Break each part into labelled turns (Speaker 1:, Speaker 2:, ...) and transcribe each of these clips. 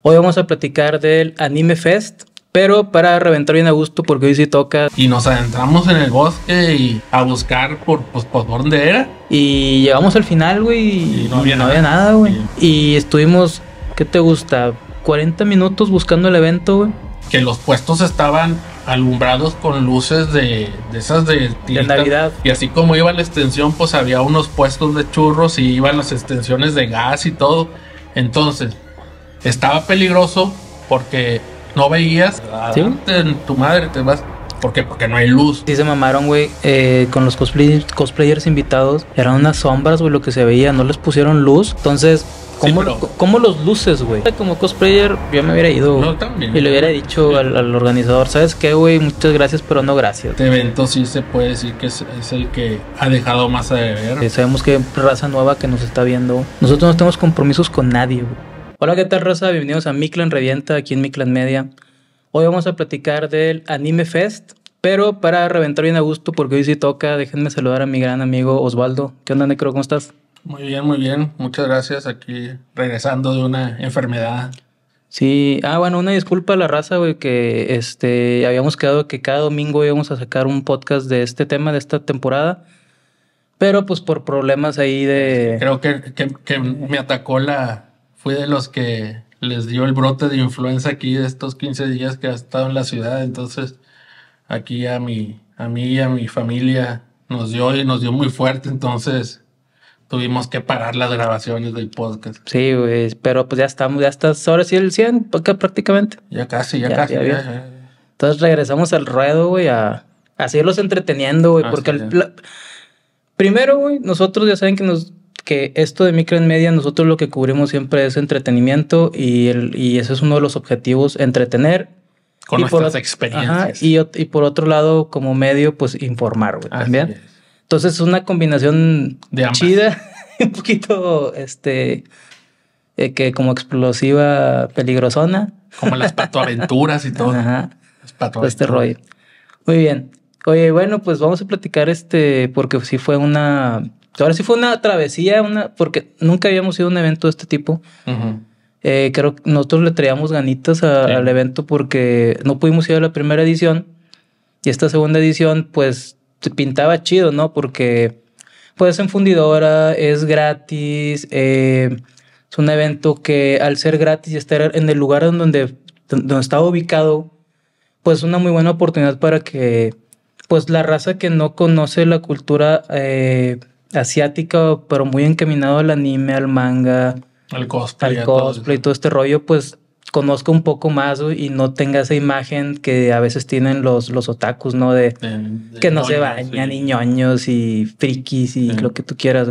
Speaker 1: Hoy vamos a platicar del Anime Fest, pero para reventar bien a gusto porque hoy sí toca. Y nos adentramos en el bosque y a buscar por, pues, por dónde era. Y llegamos al final, güey. Y no había nada. güey. Y estuvimos, ¿qué te gusta?
Speaker 2: 40 minutos buscando el evento, güey. Que los puestos estaban alumbrados con luces de, de esas de, de Navidad. Y así como iba la extensión, pues había unos puestos de churros y iban las extensiones de gas y todo. Entonces, estaba peligroso porque no veías. ¿Sí? Tu madre te vas. ¿Por qué? Porque no hay luz. Sí se mamaron, güey,
Speaker 1: eh, con los cosplayers invitados. Eran unas sombras, güey, lo que se veía. No les pusieron luz. Entonces, ¿cómo, los luces, güey? Como cosplayer, yo me hubiera ido. también. Y le hubiera dicho al, organizador, ¿sabes qué, güey? Muchas gracias, pero no gracias.
Speaker 2: Este evento sí se puede decir que es, el que ha dejado más a ver sabemos que hay raza nueva que nos está viendo.
Speaker 1: Nosotros no tenemos compromisos con nadie, güey.
Speaker 2: Hola, ¿qué tal, raza? Bienvenidos a
Speaker 1: Clan Revienta, aquí en Clan Media. Hoy vamos a platicar del Anime Fest, pero para reventar bien a gusto, porque hoy sí toca, déjenme saludar a mi gran amigo Osvaldo. ¿Qué onda, Necro? ¿Cómo estás?
Speaker 2: Muy bien, muy bien. Muchas gracias. Aquí regresando de una enfermedad.
Speaker 1: Sí, ah, bueno, una disculpa a la raza, güey, que este, habíamos quedado que cada domingo íbamos a sacar un podcast de este tema, de esta temporada. Pero pues por problemas ahí
Speaker 2: de... Creo que me atacó la, de los que les dio el brote de influenza aquí de estos 15 días que ha estado en la ciudad. Entonces, aquí a mi, a mí y a mi familia nos dio y nos dio muy fuerte. Entonces, tuvimos que parar las grabaciones del podcast.
Speaker 1: Sí, güey, pero pues ya estamos, ya estás ahora sí el 100, pues, prácticamente.
Speaker 2: Ya casi, ya, casi. Entonces
Speaker 1: regresamos al ruedo, güey, a, a seguirlos entreteniendo, güey, ah, porque el, primero, güey, nosotros ya saben que nos que esto de micro en media, nosotros lo que cubrimos siempre es entretenimiento y, el, y ese es uno de los objetivos, entretener.
Speaker 2: Con nuestras experiencias.
Speaker 1: y, y, por otro lado, como medio, pues informar, también. Entonces es una combinación de chida, un poquito, este, eh, que como explosiva peligrosona.
Speaker 2: Como las patoaventuras y todo. Ajá. Este
Speaker 1: rollo. Muy bien. Oye, bueno, pues vamos a platicar este, porque sí fue una Ahora sí fue una travesía, una, porque nunca habíamos ido a un evento de este tipo. Eh, creo que nosotros le traíamos ganitas al evento porque no pudimos ir a la primera edición. Y esta segunda edición, pues, pintaba chido, ¿no? Porque, pues, en fundidora, es gratis. Eh, es un evento que, al ser gratis y estar en el lugar donde, donde está ubicado, pues, una muy buena oportunidad para que, pues, la raza que no conoce la cultura. Eh, Asiático, pero muy encaminado al anime, al manga, al cosplay, al cosplay y todo este rollo, pues conozco un poco más y no tenga esa imagen que a veces tienen los, los otakus, ¿no? De, que no se bañan y ñoños y frikis y lo que tú quieras.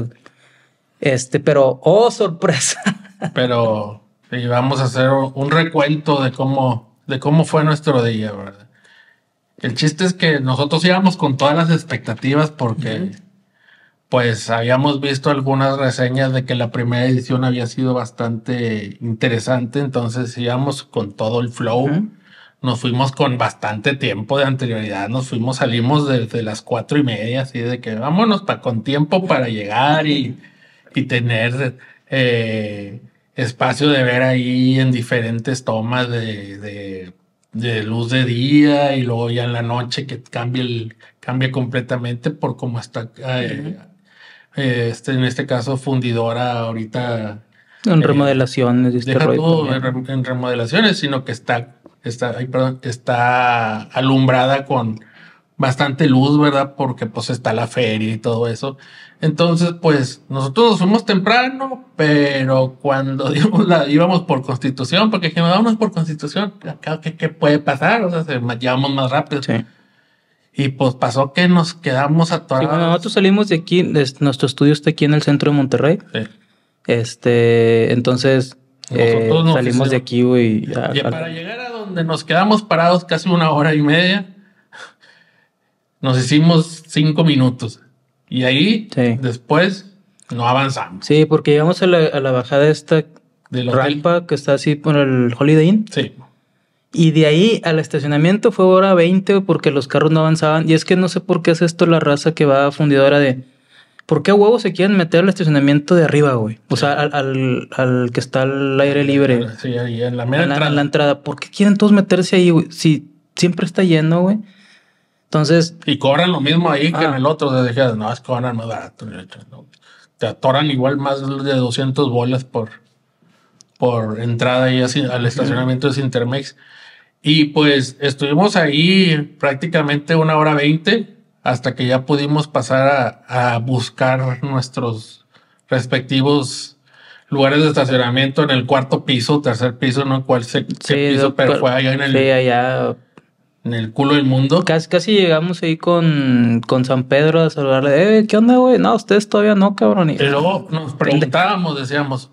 Speaker 1: Este, pero, oh, sorpresa.
Speaker 2: pero, vamos a hacer un recuento de cómo, de cómo fue nuestro día, ¿verdad? El chiste es que nosotros íbamos con todas las expectativas porque pues habíamos visto algunas reseñas de que la primera edición había sido bastante interesante, entonces íbamos con todo el flow. Nos fuimos con bastante tiempo de anterioridad, nos fuimos, salimos desde las cuatro y media, así de que vámonos para con tiempo para llegar y, y tener eh, espacio de ver ahí en diferentes tomas de, de, luz de día y luego ya en la noche que cambia el, cambia completamente por cómo está eh, eh, este, en este caso fundidora ahorita. En eh,
Speaker 1: remodelaciones. Este deja todo
Speaker 2: en, remodelaciones, sino que está, está, perdón, está alumbrada con bastante luz, ¿verdad? Porque pues está la feria y todo eso. Entonces, pues nosotros nos fuimos temprano, pero cuando digamos, la, íbamos por constitución, porque dijimos, vámonos por constitución, acá, ¿qué, ¿qué, puede pasar? O sea, llevamos más rápido. Sí. Y pues pasó que nos quedamos atorados. Sí,
Speaker 1: bueno, nosotros salimos de aquí, de, nuestro estudio está aquí en el centro de Monterrey. Sí. Este, entonces eh, salimos de aquí, Y,
Speaker 2: para llegar a donde nos quedamos parados casi una hora y media, nos hicimos cinco minutos. Y ahí, después, no avanzamos. Sí, porque llegamos a la, bajada esta rampa que está así por el
Speaker 1: Holiday Inn. Sí. Y de ahí al estacionamiento fue hora 20 porque los carros no avanzaban. Y es que no sé por qué es esto la raza que va fundidora de... ¿Por qué huevos se quieren meter al estacionamiento de arriba, güey? O sea, al, que está al aire libre. Ah,
Speaker 2: sí, ahí en la entrada.
Speaker 1: En la entrada. ¿Por qué quieren todos meterse ahí, güey? Si siempre está lleno, güey.
Speaker 2: Entonces... Y cobran lo mismo ahí que en ah. el otro. no, es Te atoran igual más de 200 bolas por, por entrada ahí al estacionamiento de Intermex. Y pues estuvimos ahí prácticamente una hora veinte hasta que ya pudimos pasar a, buscar nuestros respectivos lugares de estacionamiento en el cuarto piso, tercer piso, no cuál se piso, pero fue allá
Speaker 1: en el culo del mundo. Casi, casi llegamos ahí con, con San Pedro a saludarle, eh, ¿qué onda, güey? No, ustedes todavía no, cabrón. Y luego
Speaker 2: nos preguntábamos, decíamos,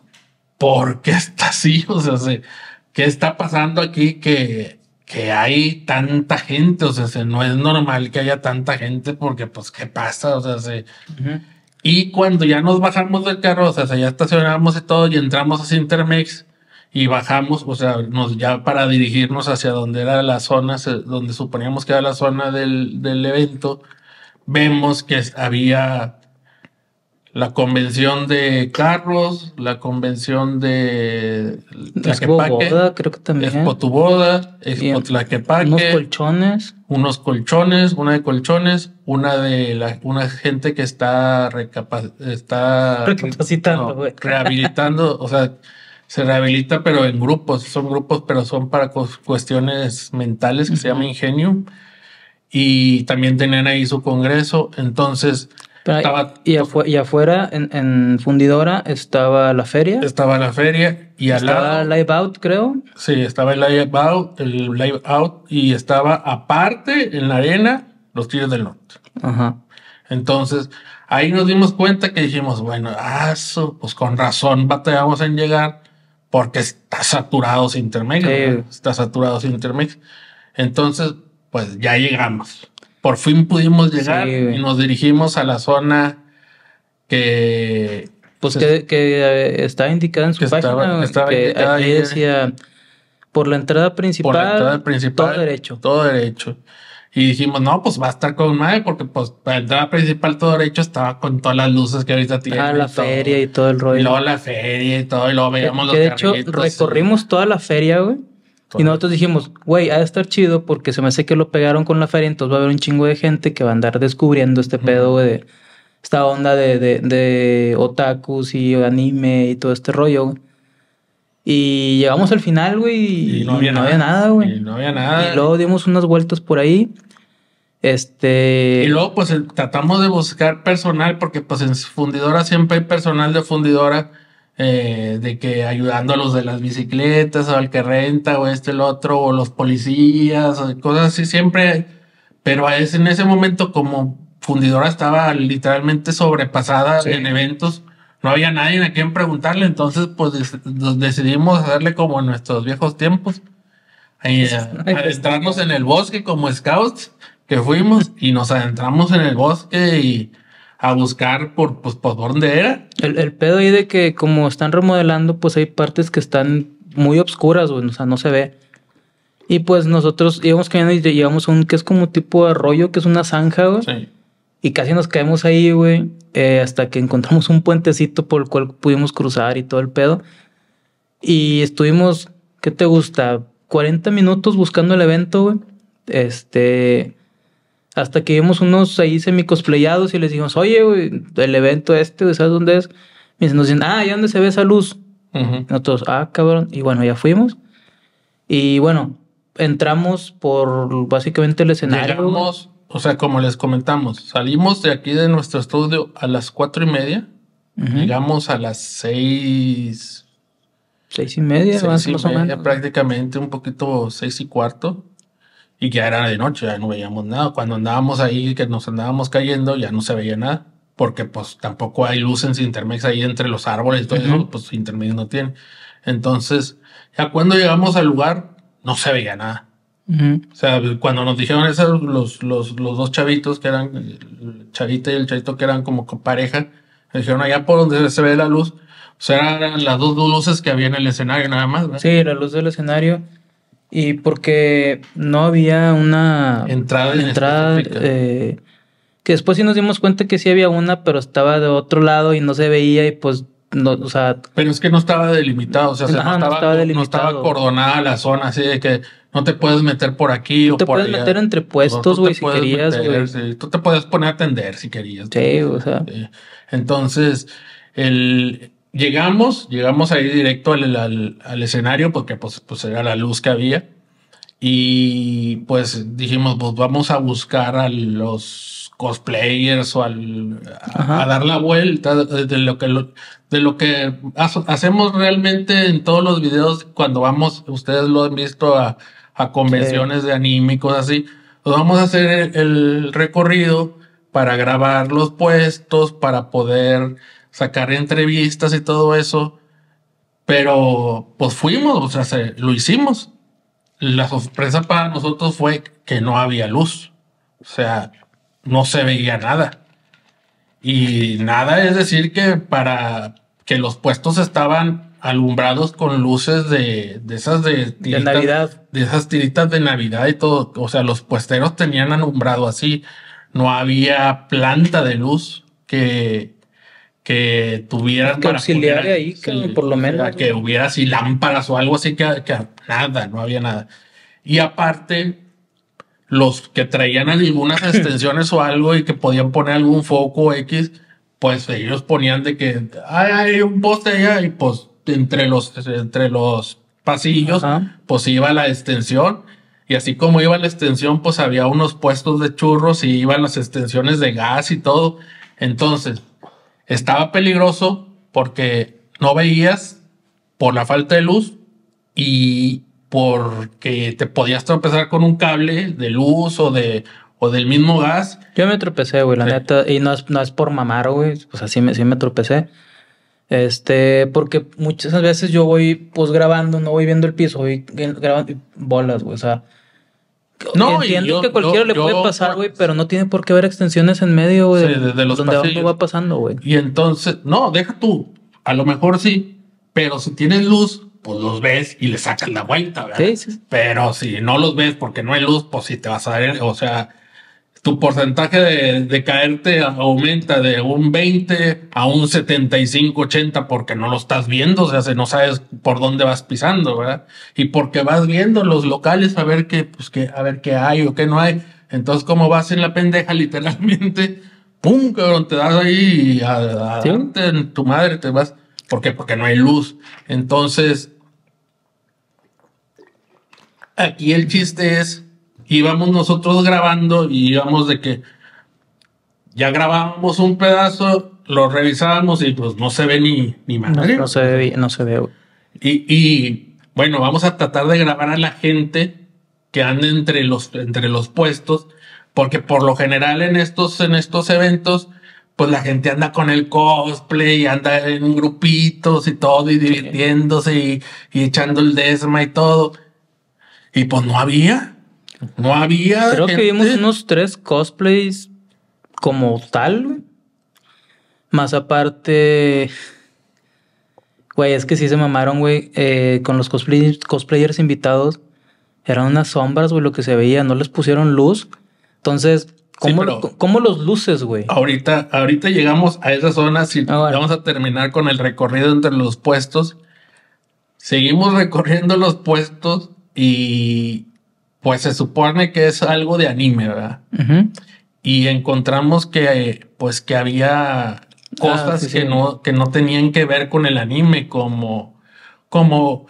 Speaker 2: ¿por qué está así? O sea, se, ¿qué está pasando aquí que, que hay tanta gente? O sea, no es normal que haya tanta gente porque, pues, ¿qué pasa? O sea, se... Y cuando ya nos bajamos del carro, o sea, ya estacionamos y todo y entramos a Intermex y bajamos, o sea, nos, ya para dirigirnos hacia donde era la zona, donde suponíamos que era la zona del, del evento, vemos que había la convención de carros, la convención de Tlaquepaque. Boda, creo que también. Expo tu boda, Expo Unos colchones. Unos colchones, una de colchones, una de la, una gente que está recapac... está recapacitando, rehabilitando, o sea, se rehabilita pero en grupos, son grupos pero son para cuestiones mentales que se llama Ingenium y también tenían ahí su congreso, entonces y, afuera, en, Fundidora, estaba la feria. Estaba la feria y al estaba lado. Estaba Live Out, creo. Sí, estaba el Live Out, el Live Out y estaba aparte en la arena los Tigres del Norte. Entonces, ahí nos dimos cuenta que dijimos, bueno, ah, pues con razón bateamos en llegar porque está saturado sin Sí. Está saturado sin intermix Entonces, pues ya llegamos por fin pudimos llegar y nos dirigimos a la zona que... Pues que, eh, está indicada en su página. que ahí eh. decía, por la entrada principal, todo derecho. Todo derecho. Y dijimos, no, pues va a estar con madre, porque pues la entrada principal todo derecho estaba con todas las luces que ahorita tiene. Ah, la feria
Speaker 1: y todo el rollo. Y luego la
Speaker 2: feria y todo, y luego veíamos los que de hecho, recorrimos toda la feria, güey
Speaker 1: y nosotros dijimos, güey, ha de estar chido porque se me hace que lo pegaron con la feria, entonces va a haber un chingo de gente que va a andar descubriendo este pedo güey... de esta onda de, de, otakus y anime y todo este rollo. Y llegamos al final, güey, y, no, había, nada, no había nada, güey. Y no había nada. Y luego dimos unas vueltas por ahí. Este. Y
Speaker 2: luego, pues tratamos de buscar personal, porque pues en fundidora siempre hay personal de fundidora eh, de que ayudando a los de las bicicletas o al que renta o este el otro o los policías o cosas así siempre pero es en ese momento como fundidora estaba literalmente sobrepasada en eventos no había nadie a quien preguntarle entonces pues decidimos hacerle como en nuestros viejos tiempos adentrarnos en el bosque como scouts que fuimos y nos adentramos en el bosque y a buscar por, pues, por dónde era.
Speaker 1: El, el, pedo ahí de que como están remodelando, pues hay partes que están muy obscuras, güey, o sea, no se ve. Y pues nosotros íbamos caminando y llevamos un que es como tipo de arroyo, que es una zanja, güey. Sí. Y casi nos caemos ahí, güey, eh, hasta que encontramos un puentecito por el cual pudimos cruzar y todo el pedo. Y estuvimos, ¿qué te gusta? 40 minutos buscando el evento, güey. Este, hasta que vimos unos ahí semicosplayados y les dijimos, oye, el evento este, ¿sabes dónde es? Y nos dicen, ah, ¿y dónde se ve esa luz? Nosotros, ah, cabrón. Y bueno, ya fuimos. Y bueno, entramos por básicamente el escenario. Llegamos, o sea,
Speaker 2: como les comentamos, salimos de aquí de nuestro estudio a las cuatro y media. Llegamos a las seis. Seis y media, más, o menos. Prácticamente un poquito seis y cuarto. Y ya era de noche, ya no veíamos nada. Cuando andábamos ahí, que nos andábamos cayendo, ya no se veía nada. Porque pues tampoco hay luces Intermex ahí entre los árboles todo eso, pues intermedio no tiene. Entonces, ya cuando llegamos al lugar, no se veía nada. O sea, cuando nos dijeron esos, los, los, los dos chavitos que eran, el chavita y el chavito que eran como pareja, dijeron allá por donde se ve la luz, o sea, eran las dos luces que había en el escenario nada más. Sí, la luz del escenario
Speaker 1: y porque no había una entrada, entrada eh, que después sí nos dimos cuenta que sí había una, pero estaba de otro lado y no se veía y
Speaker 2: pues no, o sea, pero es que no estaba delimitado, o sea, no, estaba, delimitado. no estaba cordonada la zona, así de que no te puedes meter por aquí o por allá. Te puedes meter entre puestos, güey, si querías, Tú te puedes poner a atender si querías. Sí, o sea. Entonces, el, llegamos, llegamos ahí directo al, al, escenario porque pues, pues, era la luz que había. Y pues dijimos, pues vamos a buscar a los cosplayers o al, a, dar la vuelta de lo que, lo, de lo que hacemos realmente en todos los videos cuando vamos, ustedes lo han visto a, a convenciones de anime y cosas así. Pues vamos a hacer el recorrido para grabar los puestos, para poder sacar entrevistas y todo eso. Pero pues fuimos, o sea, lo hicimos. La sorpresa para nosotros fue que no había luz. O sea, no se veía nada. Y nada es decir que para que los puestos estaban alumbrados con luces de, de esas de, Navidad. De esas tiritas de Navidad y todo. O sea, los puesteros tenían alumbrado así. No había planta de luz que que tuviera que auxiliar ahí, que por lo menos. Que hubiera así lámparas o algo así, que, nada, no había nada. Y aparte, los que traían algunas extensiones o algo y que podían poner algún foco X, pues ellos ponían de que hay un poste allá y pues entre los, entre los pasillos, pues iba la extensión. Y así como iba la extensión, pues había unos puestos de churros y iban las extensiones de gas y todo. Entonces, estaba peligroso porque no veías por la falta de luz y porque te podías tropezar con un cable de luz o de o del mismo gas. Yo me tropecé, güey, la neta, y no es, por mamar, güey,
Speaker 1: pues así me, sí me tropecé. Este, porque muchas veces yo voy pues grabando, no voy viendo el piso, voy grabando bolas, güey, o sea, no, entiendo que cualquiera le puede pasar, güey, pero no tiene por qué haber extensiones en medio, güey. Sí, los donde va pasando, güey.
Speaker 2: Y entonces, no, deja tú. A lo mejor sí, pero si tienes luz, pues los ves y le sacan la vuelta, ¿verdad? Pero si no los ves porque no hay luz, pues si te vas a ver, o sea, tu porcentaje de, caerte aumenta de un 20 a un 75, 80 porque no lo estás viendo, o sea, no sabes por dónde vas pisando, ¿verdad? Y porque vas viendo los locales a ver qué, pues, qué, a ver qué hay o qué no hay. Entonces, como vas en la pendeja literalmente, pum, cabrón, te das ahí a, en tu madre, te vas. ¿Por qué? Porque no hay luz. Entonces, aquí el chiste es íbamos nosotros grabando y íbamos de que ya grabábamos un pedazo, lo revisábamos y pues no se ve ni, ni No,
Speaker 1: se ve, no se ve.
Speaker 2: Y, y, bueno, vamos a tratar de grabar a la gente que anda entre los, entre los puestos, porque por lo general en estos, en estos eventos, pues la gente anda con el cosplay, y anda en grupitos y todo, y divirtiéndose y, y echando el desma y todo. Y pues no había. No había. Creo que vimos
Speaker 1: unos tres cosplays como tal. Más aparte. Güey, es que sí se mamaron, güey. Eh, con los cosplayers invitados. Eran unas sombras, güey, lo que se veía. No les pusieron luz. Entonces, ¿cómo,
Speaker 2: ¿cómo los luces, güey? Ahorita, ahorita llegamos a esa zona. Si ah, vamos a terminar con el recorrido entre los puestos. Seguimos recorriendo los puestos y pues se supone que es algo de anime, ¿verdad? Y encontramos que, pues, que había ah, cosas que, No, que no tenían que ver con el anime, como, como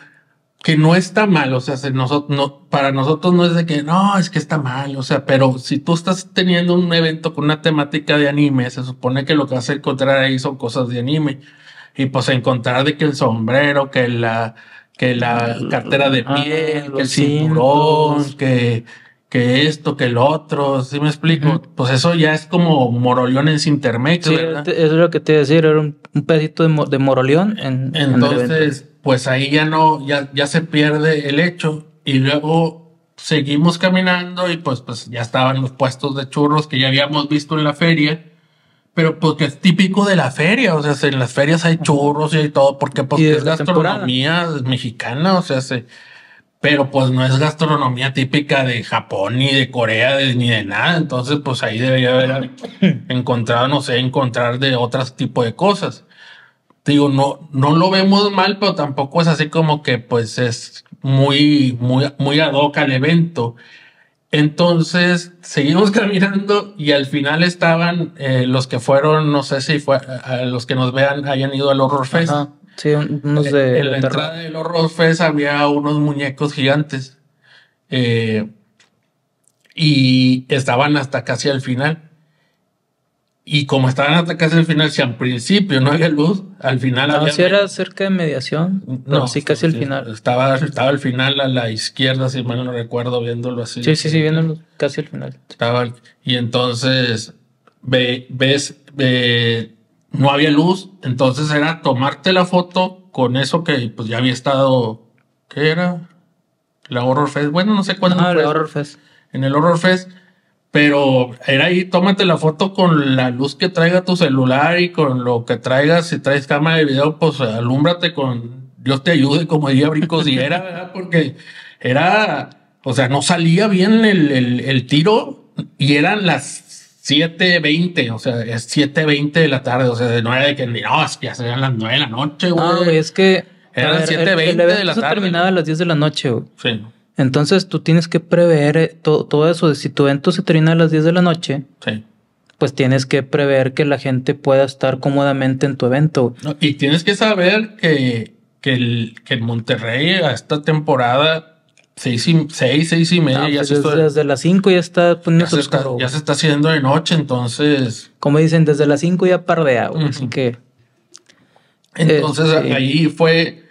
Speaker 2: que no está mal, o sea, no, para nosotros no es de que no, es que está mal, o sea, pero si tú estás teniendo un evento con una temática de anime, se supone que lo que vas a encontrar ahí son cosas de anime. Y pues encontrar de que el sombrero, que la, que la ah, cartera de ah, piel, que el cinturón, que, que esto, que el otro, si me explico? Pues eso ya es como moroleón en sí, Eso
Speaker 1: es lo que te iba a decir, era un, un
Speaker 2: de, moroleón. En, Entonces, pues ahí ya no, ya, ya se pierde el hecho y luego seguimos caminando y pues, pues ya estaban los puestos de churros que ya habíamos visto en la feria pero porque pues, es típico de la feria, o sea, en las ferias hay churros y hay todo, porque pues es, gastronomía mexicana, o sea, pero pues no es gastronomía típica de Japón ni de Corea ni de nada, entonces pues ahí debería haber encontrado, no sé, encontrar de otros tipo de cosas. Digo, no, no lo vemos mal, pero tampoco es así como que pues es muy, muy, muy ad hoc al evento. Entonces seguimos caminando y al final estaban eh, los que fueron, no sé si fue a, los que nos vean hayan ido al Horror Fest.
Speaker 1: sí, unos de. En, la entrada
Speaker 2: del Horror Fest había unos muñecos gigantes eh, y estaban hasta casi al final. Y como estaban hasta casi al final, si al principio no había luz, al final no, si
Speaker 1: era cerca de mediación,
Speaker 2: no, sí casi al final. Estaba, al final a la izquierda, si mal no recuerdo, viéndolo así. Sí, sí, sí,
Speaker 1: viéndolo casi al final.
Speaker 2: Estaba, y entonces ve, ves, ve, no había luz, entonces era tomarte la foto con eso que pues ya había estado, ¿qué era? La Horror Fest, bueno, no sé cuándo. Ah, la Horror Fest. En el Horror Fest pero era ahí, tómate la foto con la luz que traiga tu celular y con lo que traigas. Si traes cámara de video, pues alúmbrate con Dios te ayude, como diría Brincos y era, ¿verdad? Porque era, o sea, no salía bien el, tiro y eran las 7.20, o sea, es 7.20 de la tarde, o sea, de era de que no, es que las 9 de la noche, güey. No, es que. Eran 7.20 de la tarde.
Speaker 1: terminaba a las 10 de la noche, güey. Sí. Entonces tú tienes que prever eh, todo eso. Si tu evento se termina a las 10 de la noche, sí. pues tienes que prever que la gente pueda estar cómodamente en tu evento.
Speaker 2: y tienes que saber que, que, el, en Monterrey a esta temporada seis 6 seis, y media. Ah, ya pues se desde, está, desde, las 5 ya está ya se, está, haciendo de noche, entonces. Como dicen, desde las 5 ya pardea, así que.
Speaker 1: Entonces este,
Speaker 2: ahí fue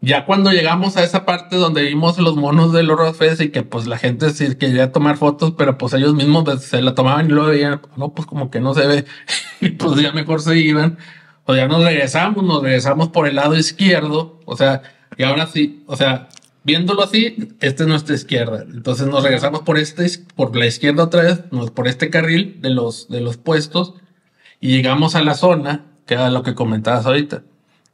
Speaker 2: ya cuando llegamos a esa parte donde vimos los monos del Horror y que pues la gente sí quería tomar fotos, pero pues ellos mismos pues, se la tomaban y lo veían, no, pues como que no se ve, y pues ya mejor se iban, O ya nos regresamos, nos regresamos por el lado izquierdo, o sea, y ahora sí, o sea, viéndolo así, esta es nuestra izquierda, entonces nos regresamos por este, por la izquierda otra vez, por este carril de los, de los puestos, y llegamos a la zona, que era lo que comentabas ahorita,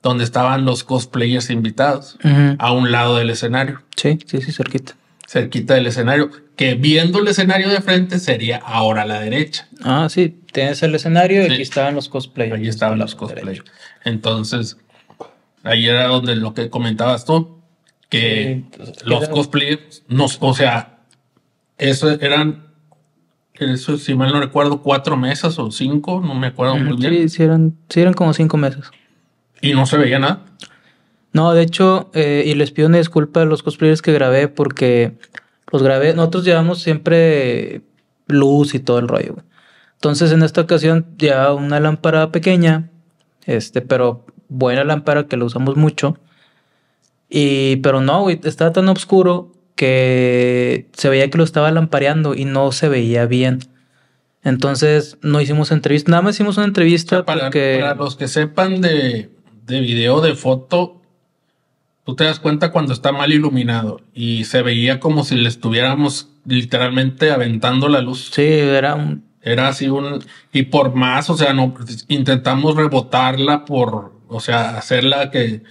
Speaker 2: donde estaban los cosplayers invitados a un lado del escenario. Sí, sí, sí, cerquita. Cerquita del escenario, que viendo el escenario de frente sería ahora a la derecha. Ah, sí, tienes el escenario y aquí estaban los cosplayers. ahí estaban los cosplayers. Entonces, ahí era donde lo que comentabas tú, que los cosplayers, nos, o sea, eso eran, eso si mal no recuerdo, cuatro mesas o cinco, no me acuerdo muy bien.
Speaker 1: Sí, eran, sí eran como cinco mesas.
Speaker 2: Y no se veía nada.
Speaker 1: No, de hecho, eh, y les pido una disculpa a los cosplayers que grabé porque los grabé. Nosotros llevamos siempre luz y todo el rollo. Entonces, en esta ocasión, ya una lámpara pequeña, este, pero buena lámpara que la usamos mucho. Y, pero no, güey, estaba tan oscuro que se veía que lo estaba lampareando y no se veía bien.
Speaker 2: Entonces, no hicimos entrevista. Nada más hicimos una entrevista para, porque... para los que sepan de de video, de foto, tú te das cuenta cuando está mal iluminado y se veía como si le estuviéramos literalmente aventando la luz. Sí, era un... Era así un... Y por más, o sea, no, intentamos rebotarla por, o sea, hacerla que,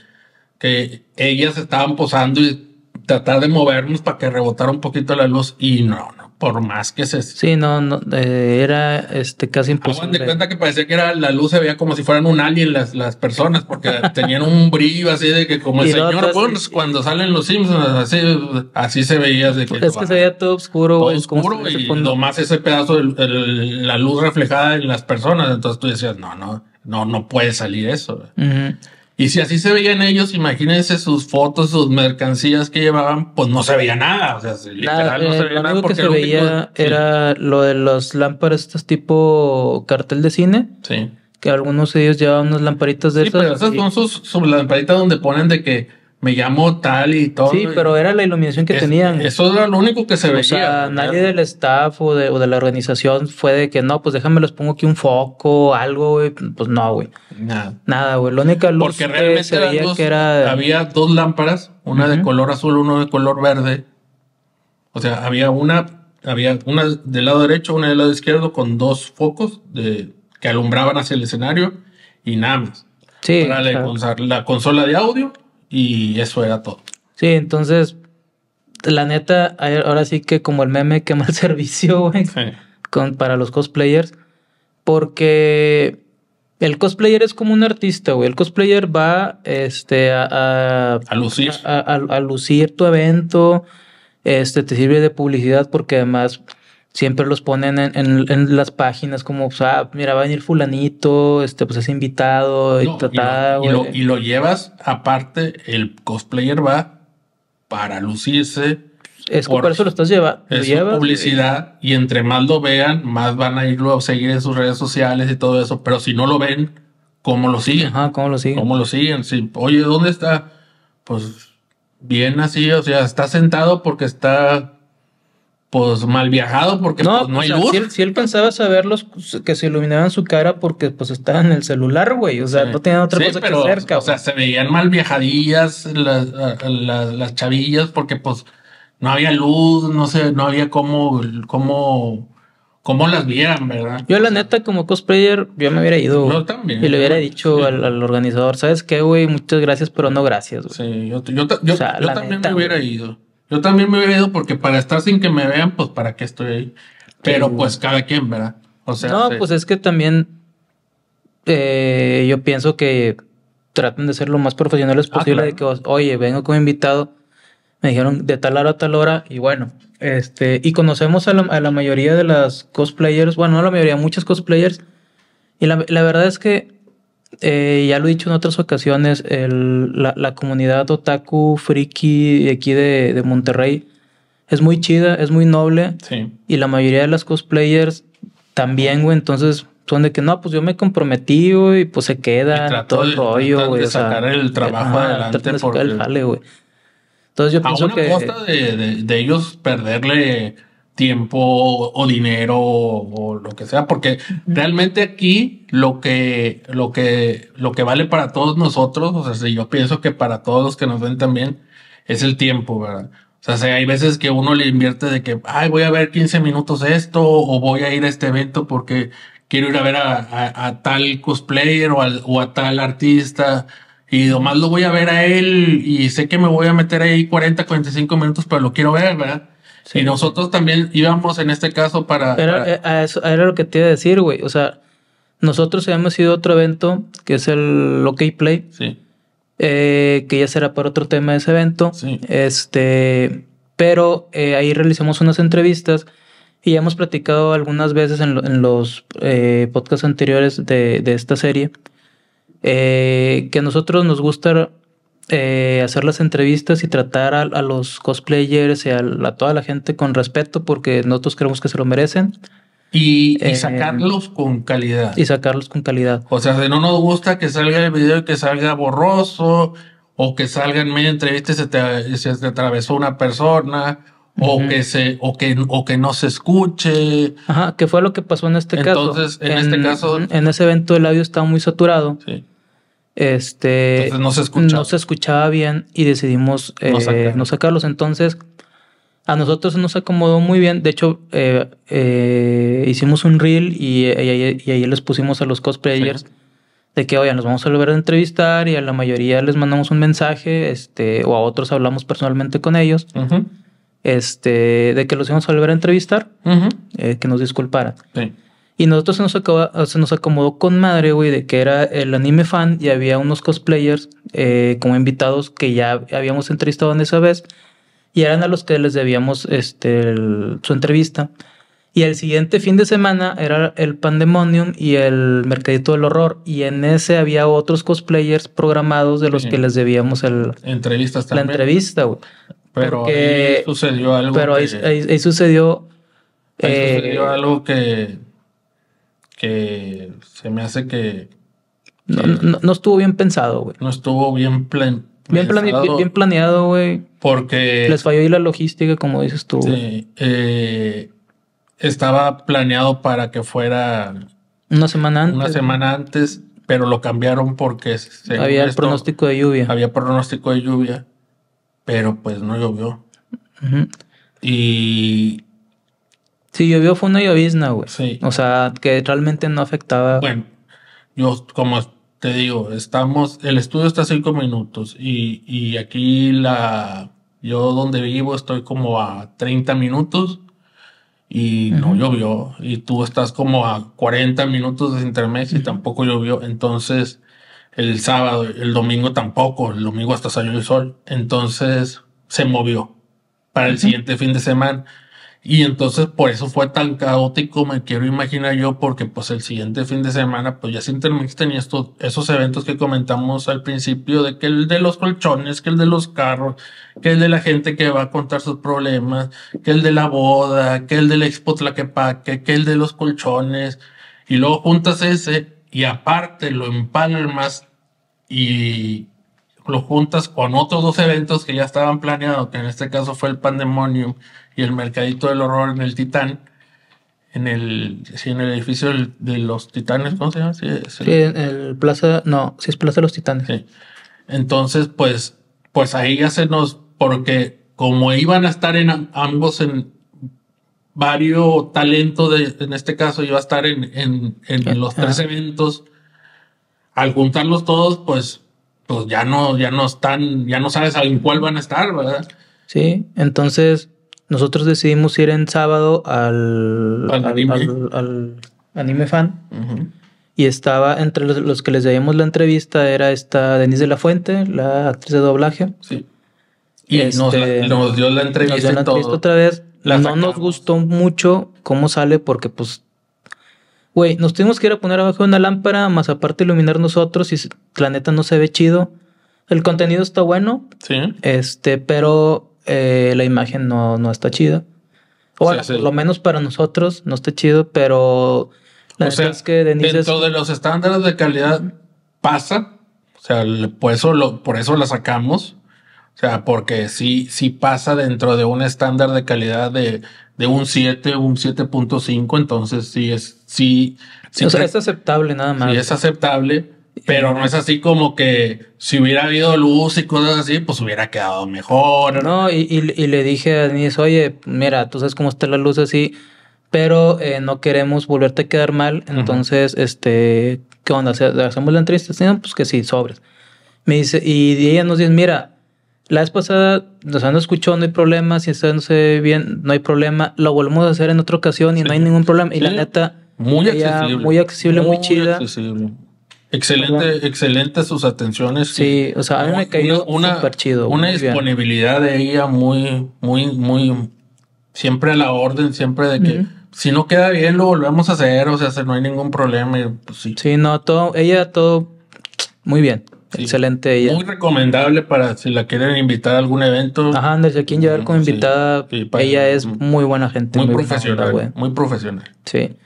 Speaker 2: que ellas estaban posando y tratar de movernos para que rebotara un poquito la luz y no, no, por más que se... Sí,
Speaker 1: no, no eh, era
Speaker 2: este, casi imposible. de cuenta que parecía que era, la luz se veía como si fueran un alien las, las personas, porque tenían un brillo así de que como el señor Burns cuando salen los Simpsons, así, así se veía. De que, es que se veía todo oscuro. Todo oscuro y más ese pedazo, de, la luz reflejada en las personas, entonces tú decías, no, no, no, no puede salir eso. Y si así se veían ellos, imagínense sus fotos, sus mercancías que llevaban, pues no se veía nada. O sea, literal no se veía eh, nada. Lo que se veía
Speaker 1: era lo de los lámparas, estas tipo cartel de cine. Sí. Que algunos de ellos llevaban unas lamparitas de sí, Pero esas son sus,
Speaker 2: sus lamparitas donde ponen de que me llamó tal y todo. Sí, pero era la iluminación que tenían. Eso era lo único que se veía. O sea, nadie
Speaker 1: del staff o de, la organización fue de que no, pues déjame les pongo aquí un foco, algo, Pues no, güey. Nada. Nada, güey. La única luz Porque realmente que que era.
Speaker 2: Había dos lámparas, una de color azul, una de color verde. O sea, había una, había una del lado derecho, una del lado izquierdo, con dos focos de, que alumbraban hacia el escenario y nada más. Sí. la consola de audio y eso era todo. Sí,
Speaker 1: entonces, la neta, ahora sí que como el meme que mal servicio, güey, para los cosplayers, porque el cosplayer es como un artista, güey. El cosplayer va este, a, lucir. a, lucir tu evento, este, te sirve de publicidad porque además siempre los ponen en, las páginas como, o sea, mira, va a venir fulanito, este, pues es invitado y y, lo, llevas,
Speaker 2: aparte, el cosplayer va para lucirse, es por eso lo estás llevando. Es publicidad y... entre más lo vean, más van a irlo a seguir en sus redes sociales y todo eso. Pero si no lo ven, ¿cómo lo siguen? ¿cómo lo siguen? ¿Cómo lo siguen? Si, oye, ¿dónde está? Pues bien así, o sea, está sentado porque está pues mal viajado porque no, pues, hay luz.
Speaker 1: Si él, pensaba saberlos que se iluminaban su cara porque pues estaba en el celular, güey. O sea, no tenían otra cosa que cerca.
Speaker 2: O sea, se veían mal viajadillas las, las, chavillas porque pues no había luz, no sé, no había cómo, cómo, cómo las vieran, ¿verdad?
Speaker 1: Yo la neta como cosplayer, yo me hubiera ido. Y le hubiera dicho al, organizador, ¿sabes qué, güey? Muchas gracias, pero no gracias, yo, también
Speaker 2: me hubiera ido. Yo también me he ido porque para estar sin que me vean, pues para qué estoy ahí. Pero pues cada quien, ¿verdad? O sea. No, pues es que también
Speaker 1: eh, yo pienso que traten de ser lo más profesionales ah, posible. De que, oye, vengo como invitado. Me dijeron de tal hora a tal hora. Y bueno, este. Y conocemos a la, mayoría de las cosplayers. Bueno, no a la mayoría, muchos cosplayers. Y la, la verdad es que eh, ya lo he dicho en otras ocasiones, la, comunidad otaku, friki aquí de, Monterrey es muy chida, es muy noble. Y la mayoría de las cosplayers también, güey. Entonces son de que no, pues yo me comprometí, güey, pues se queda todo el rollo, güey. sacar el trabajo adelante. De Entonces yo a pienso una que. costa
Speaker 2: de, de, de ellos perderle tiempo o dinero o, lo que sea, porque realmente aquí lo que, lo que, lo que vale para todos nosotros, o sea, si yo pienso que para todos los que nos ven también, es el tiempo, ¿verdad? O sea, si hay veces que uno le invierte de que, ay, voy a ver 15 minutos esto, o voy a ir a este evento porque quiero ir a ver a, tal cosplayer o, al, o a tal artista, y nomás lo voy a ver a él, y sé que me voy a meter ahí 40, 45 minutos, pero lo quiero ver, ¿verdad? Y nosotros también íbamos en este caso para... Eh,
Speaker 1: era lo que te iba a decir, güey. O sea, nosotros habíamos ido a otro evento que es el OK Play. Sí. Eh, que ya será para otro tema de ese evento. Sí. Este, pero eh, ahí realizamos unas entrevistas y ya hemos platicado algunas veces en, los podcasts anteriores de, de esta serie que a nosotros nos gusta eh, hacer las entrevistas y tratar a, los cosplayers y a, toda la gente con respeto porque nosotros creemos que se lo merecen. Y, eh,
Speaker 2: sacarlos con calidad.
Speaker 1: Y sacarlos con calidad. O sea, si no
Speaker 2: nos gusta que salga el video y que salga borroso, o que salga en media entrevista y se te, atravesó una persona, o que se, o que, o que no se escuche. Ajá, que fue lo que pasó en este caso. Entonces, en, este caso.
Speaker 1: En ese evento el audio estaba muy saturado. Sí. Este, no se escuchaba. bien y decidimos eh, no, sacarlos. Entonces, a nosotros nos acomodó muy bien. De hecho, eh, eh, hicimos un reel y, y, ahí les pusimos a los cosplayers de que, oigan, nos vamos a volver a entrevistar y a la mayoría les mandamos un mensaje este, o a otros hablamos personalmente con ellos. Este, de que los íbamos a volver a entrevistar, que nos disculparan. Sí. Y nosotros se nos, se nos acomodó con madre, güey, de que era el anime fan y había unos cosplayers eh, como invitados que ya habíamos entrevistado en esa vez y eran a los que les debíamos este, su entrevista. Y el siguiente fin de semana era el Pandemonium y el Mercadito del Horror. Y en ese había otros cosplayers programados de los que les debíamos el,
Speaker 2: entrevista la entrevista. Güey.
Speaker 1: Pero ahí
Speaker 2: sucedió algo. Pero ahí, ahí,
Speaker 1: sucedió, ahí sucedió eh,
Speaker 2: algo que que se me hace que...
Speaker 1: No, estuvo bien pensado, güey. No
Speaker 2: estuvo bien, bien, bien, planeado, güey. Porque...
Speaker 1: Les falló ahí la logística, como dices tú. Sí.
Speaker 2: Eh, estaba planeado para que fuera... Una semana antes. Una semana antes, pero lo cambiaron porque... Había pronóstico de lluvia. Había pronóstico de lluvia, pero pues no llovió.
Speaker 1: Y Sí, llovió, fue una llovizna, güey. Sí. O sea, que
Speaker 2: realmente no afectaba. Bueno, yo como te digo, estamos, el estudio está a cinco minutos y, y aquí la, yo donde vivo estoy como a 30 minutos y no llovió y tú estás como a 40 minutos de intermedio y tampoco llovió. Entonces, el sábado, el domingo tampoco, el domingo hasta salió el sol. Entonces, se movió para el siguiente fin de semana y entonces por eso fue tan caótico, me quiero imaginar yo, porque pues el siguiente fin de semana, pues ya se tenía estos, esos eventos que comentamos al principio, de que el de los colchones, que el de los carros, que el de la gente que va a contar sus problemas, que el de la boda, que el de del Expo Tlaquepaque, que el de los colchones, y luego juntas ese y aparte lo empalmas y lo juntas con otros dos eventos que ya estaban planeados, que en este caso fue el Pandemonium y el mercadito del horror en el Titán. En el, en el edificio de los Titanes, ¿cómo se llama? Sí,
Speaker 1: en el Plaza, no, sí es Plaza de los Titanes.
Speaker 2: Entonces, pues, pues ahí ya se nos, porque como iban a estar en ambos en varios talentos, en este caso iba a estar en, los tres eventos, al juntarlos todos, pues, pues ya no, ya no están, ya no sabes en cuál van a estar, ¿verdad?
Speaker 1: Sí, entonces nosotros decidimos ir en sábado al, al, anime. fan. Y estaba entre los, que les debíamos la entrevista, era esta Denise de la Fuente, la actriz de doblaje. Sí. Y nos, este, dio la entrevista. otra vez. no nos gustó mucho cómo sale, porque pues Güey, nos tuvimos que ir a poner abajo una lámpara, más aparte iluminar nosotros y la neta no se ve chido. El contenido está bueno. Sí. Este, pero eh, la imagen no, no está chida. O por lo menos para nosotros no está chido, pero
Speaker 2: la verdad es que dentro de los estándares de calidad pasa. O sea, por eso, por eso la sacamos. O sea, porque si Si pasa dentro de un estándar de calidad de, de un 7, un 7.5, entonces sí es, sí, sí. O sea, es aceptable nada más. Sí, es aceptable, pero eh, no es así como que si hubiera habido luz y cosas así, pues hubiera quedado mejor.
Speaker 1: No, y, y, le dije a Denise, oye, mira, tú sabes cómo está la luz así, pero eh, no queremos volverte a quedar mal. Entonces, este, ¿qué onda? ¿Hacemos la entrevista? pues que sí, sobres. Me dice, y ella nos dice, mira, la vez pasada nos han escuchado, no hay problema, si está no sé bien, no hay problema, lo volvemos a hacer en otra ocasión y no hay ningún problema. Y la neta, muy accesible. muy
Speaker 2: accesible. Muy, Accesible. Excelente, excelente sus atenciones. Sí, o sea, a mí me cayó una, súper chido. Una disponibilidad de ella muy, muy, muy, siempre a la orden, siempre de que si no queda bien lo volvemos a hacer, o sea, no hay ningún problema.
Speaker 1: Pues, sí. sí, no, todo, ella todo muy bien. Excelente ella.
Speaker 2: Muy recomendable para si la quieren invitar a algún evento. Ajá, aquí quieren llevar como invitada, ella es muy buena gente. Muy, profesional, güey. muy profesional. Sí.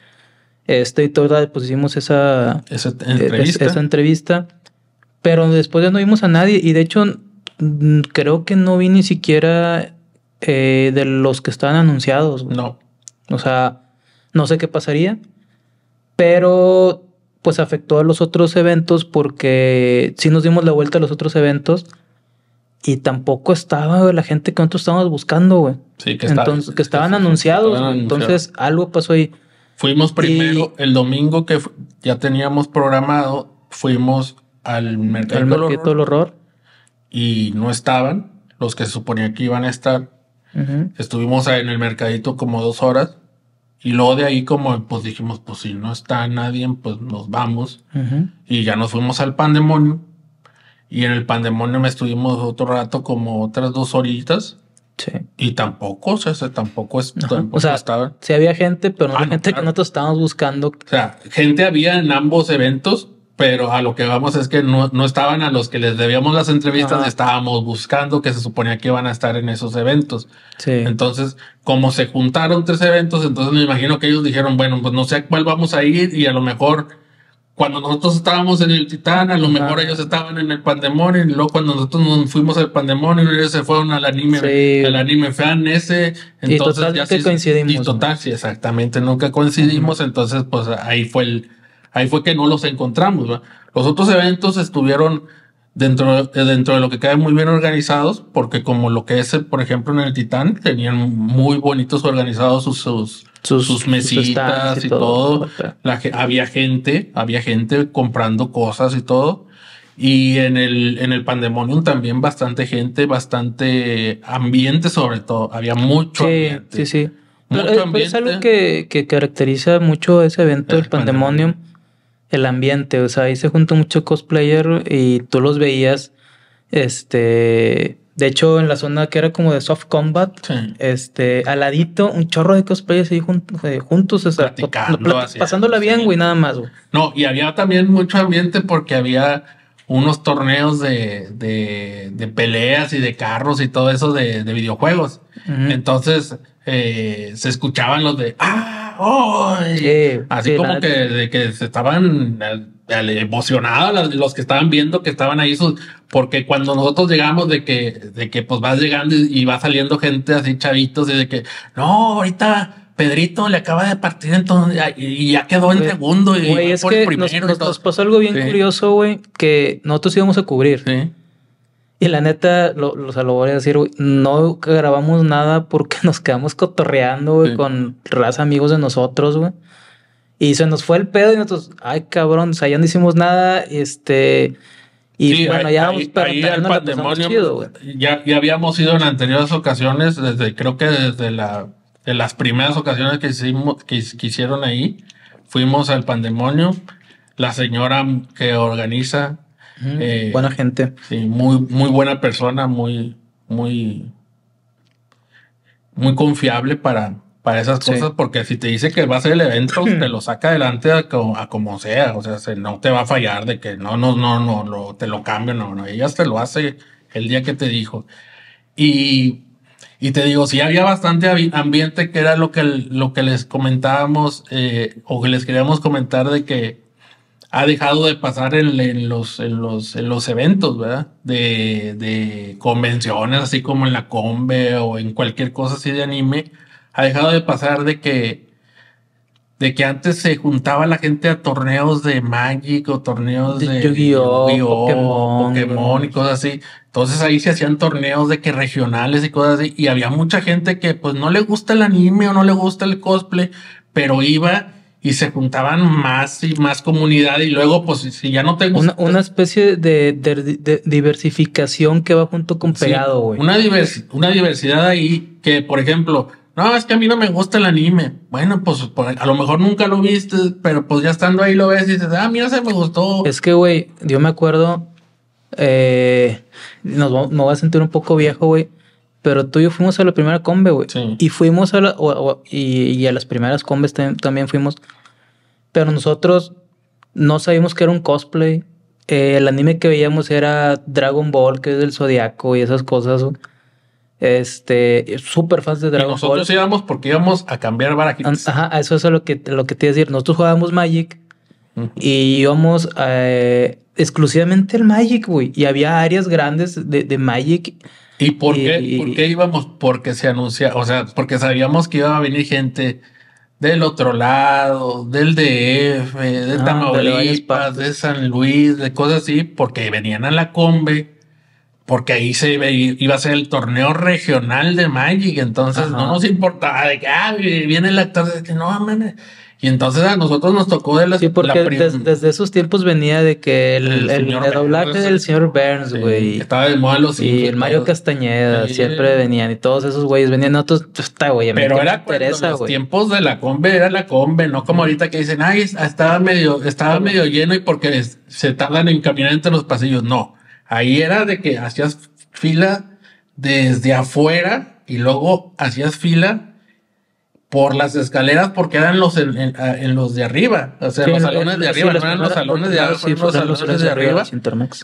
Speaker 1: Este, y toda, pues hicimos esa, e-, esa, entrevista. Pero después ya no vimos a nadie. Y de hecho, mm, creo que no vi ni siquiera eh, de los que estaban anunciados. No. O sea, no sé qué pasaría. Pero pues afectó a los otros eventos porque sí nos dimos la vuelta a los otros eventos y tampoco estaba la gente que nosotros estábamos buscando, güey.
Speaker 2: Sí, que, que estaban, anunciados, Entonces algo pasó ahí. Fuimos primero, el domingo que ya teníamos programado, fuimos al mercado, del, horror, y no estaban los que se suponía que iban a estar. Estuvimos en el mercadito como dos horas y luego de ahí como pues dijimos pues si no está nadie pues nos vamos y ya nos fuimos al pandemonio y en el pandemonio me estuvimos otro rato como otras dos horitas y tampoco, o sea, tampoco, es, o sea, Sí había gente, pero no la ah, gente que nosotros estábamos buscando. O sea, gente había en ambos eventos, pero a lo que vamos es que no, no estaban a los que les debíamos las entrevistas, estábamos buscando que se suponía que iban a estar en esos eventos. Sí. Entonces, como se juntaron tres eventos, entonces me imagino que ellos dijeron, bueno, pues no sé a cuál vamos a ir y a lo mejor cuando nosotros estábamos en el Titán, a lo mejor ellos estaban en el Pandemonium, y luego cuando nosotros nos fuimos al Pandemonium, ellos se fueron al anime, al anime fan ese. Entonces, y total, ya sí, coincidimos. total, sí, exactamente, nunca coincidimos, entonces pues ahí fue el, ahí fue que no los encontramos. Los otros eventos estuvieron dentro, eh, dentro de lo que cae muy bien organizados, porque como lo que es, eh, por ejemplo, en el Titán, tenían muy bonitos organizados sus, sus, mesitas y, todo. La, había gente, había gente comprando cosas y todo. Y en el, en el Pandemonium también bastante gente, bastante ambiente sobre todo. Había mucho ambiente. Sí, sí. Eh, es
Speaker 1: algo que, que, caracteriza mucho ese evento, el, Pandemonium el ambiente, o sea, ahí se juntó mucho cosplayer y tú los veías, este, de hecho en la zona que era como de soft combat, este, aladito, un chorro de cosplayers se eh, juntos, o sea, pasándola bien, güey,
Speaker 2: nada más, No, y había también mucho ambiente porque había unos torneos de, de, peleas y de carros y todo eso de, videojuegos. Entonces, eh, se escuchaban los de ¡Ah! así como que, de que se estaban emocionados los que estaban viendo que estaban ahí sus, porque cuando nosotros llegamos de que, de que pues vas llegando y, va saliendo gente así chavitos y de que no, ahorita Pedrito le acaba de partir entonces y ya quedó en segundo y por el primero. Nos, pasó algo bien
Speaker 1: curioso, güey, que nosotros íbamos a cubrir. Y la neta, lo, voy a decir, no grabamos nada porque nos quedamos cotorreando, con las amigos de nosotros, güey. Y se nos fue el pedo y nosotros, ay, cabrón, o sea, ya no hicimos nada, este... Y bueno, ya vamos, pero ahí pandemonio,
Speaker 2: ya, habíamos ido en anteriores ocasiones, desde creo que desde la, de las primeras ocasiones que, hicimos, que, que hicieron ahí, fuimos al pandemonio. La señora que organiza eh, buena gente. Sí, muy, muy buena persona, muy, muy, muy confiable para, para esas cosas, porque si te dice que va a ser el evento, te lo saca adelante a, como sea. O sea, no te va a fallar de que no, no, no, no, lo, te lo cambio, no, no. Ella te lo hace el día que te dijo. Y, y te digo, si sí, había bastante ambiente, que era lo que, lo que les comentábamos eh, o que les queríamos comentar de que ha dejado de pasar en, los, en, los, en los, eventos, ¿verdad? De, de, convenciones, así como en la Combe o en cualquier cosa así de anime, ha dejado de pasar de que, de que antes se juntaba la gente a torneos de Magic o torneos de, Yu-Gi-Oh, Pokémon, Pokémon y cosas así. Entonces ahí se hacían torneos de que regionales y cosas así. Y había mucha gente que pues no le gusta el anime o no le gusta el cosplay, pero iba y se juntaban más y más comunidad y luego pues si ya no tengo... Una, especie de,
Speaker 1: diversificación que va junto con pegado, güey. una,
Speaker 2: una diversidad ahí que, por ejemplo, no, es que a mí no me gusta el anime. Bueno, pues a lo mejor nunca lo viste, pero pues ya estando ahí lo ves y dices, ah, mira, se me gustó. Es que, güey, yo me acuerdo, eh,
Speaker 1: nos, me voy a sentir un poco viejo, güey pero tú y yo fuimos a la primera combe, güey. Y fuimos a la, y, a las primeras combes también fuimos. Pero nosotros no sabíamos que era un cosplay. Eh, el anime que veíamos era Dragon Ball, que es el Zodiaco y esas cosas. Este, súper fans de Dragon Ball. Nosotros
Speaker 2: íbamos porque íbamos a cambiar barajitas. Ajá, eso es lo que, lo que te iba a decir. Nosotros jugábamos
Speaker 1: Magic y íbamos a, eh, exclusivamente el Magic, güey. Y había áreas
Speaker 2: grandes de, Magic. ¿Y por qué, por qué íbamos? Porque se anuncia, o sea, porque sabíamos que iba a venir gente del otro lado, del DF, de Tamaulipas, de, San Luis, de cosas así, porque venían a la combe, porque ahí se iba a ser el torneo regional de Magic, entonces no nos importaba de que ah, viene actor de que no, y entonces a nosotros nos tocó de las... Sí, porque desde
Speaker 1: esos tiempos venía de que el, el, doblaje del señor Burns, güey. estaba de moda Y el Mario Castañeda, siempre venían. Y todos esos güeyes venían. Otros, pues,
Speaker 2: güey. Pero era interesa, los tiempos de la combe, era la combe. No como ahorita que dicen, ay, estaba medio, estaba medio lleno y porque se tardan en caminar entre los pasillos. No, ahí era de que hacías fila desde afuera y luego hacías fila por las escaleras porque eran los en, ah, los de arriba, o sea, los salones de arriba, no eran los salones de arriba, sí, los salones de arriba.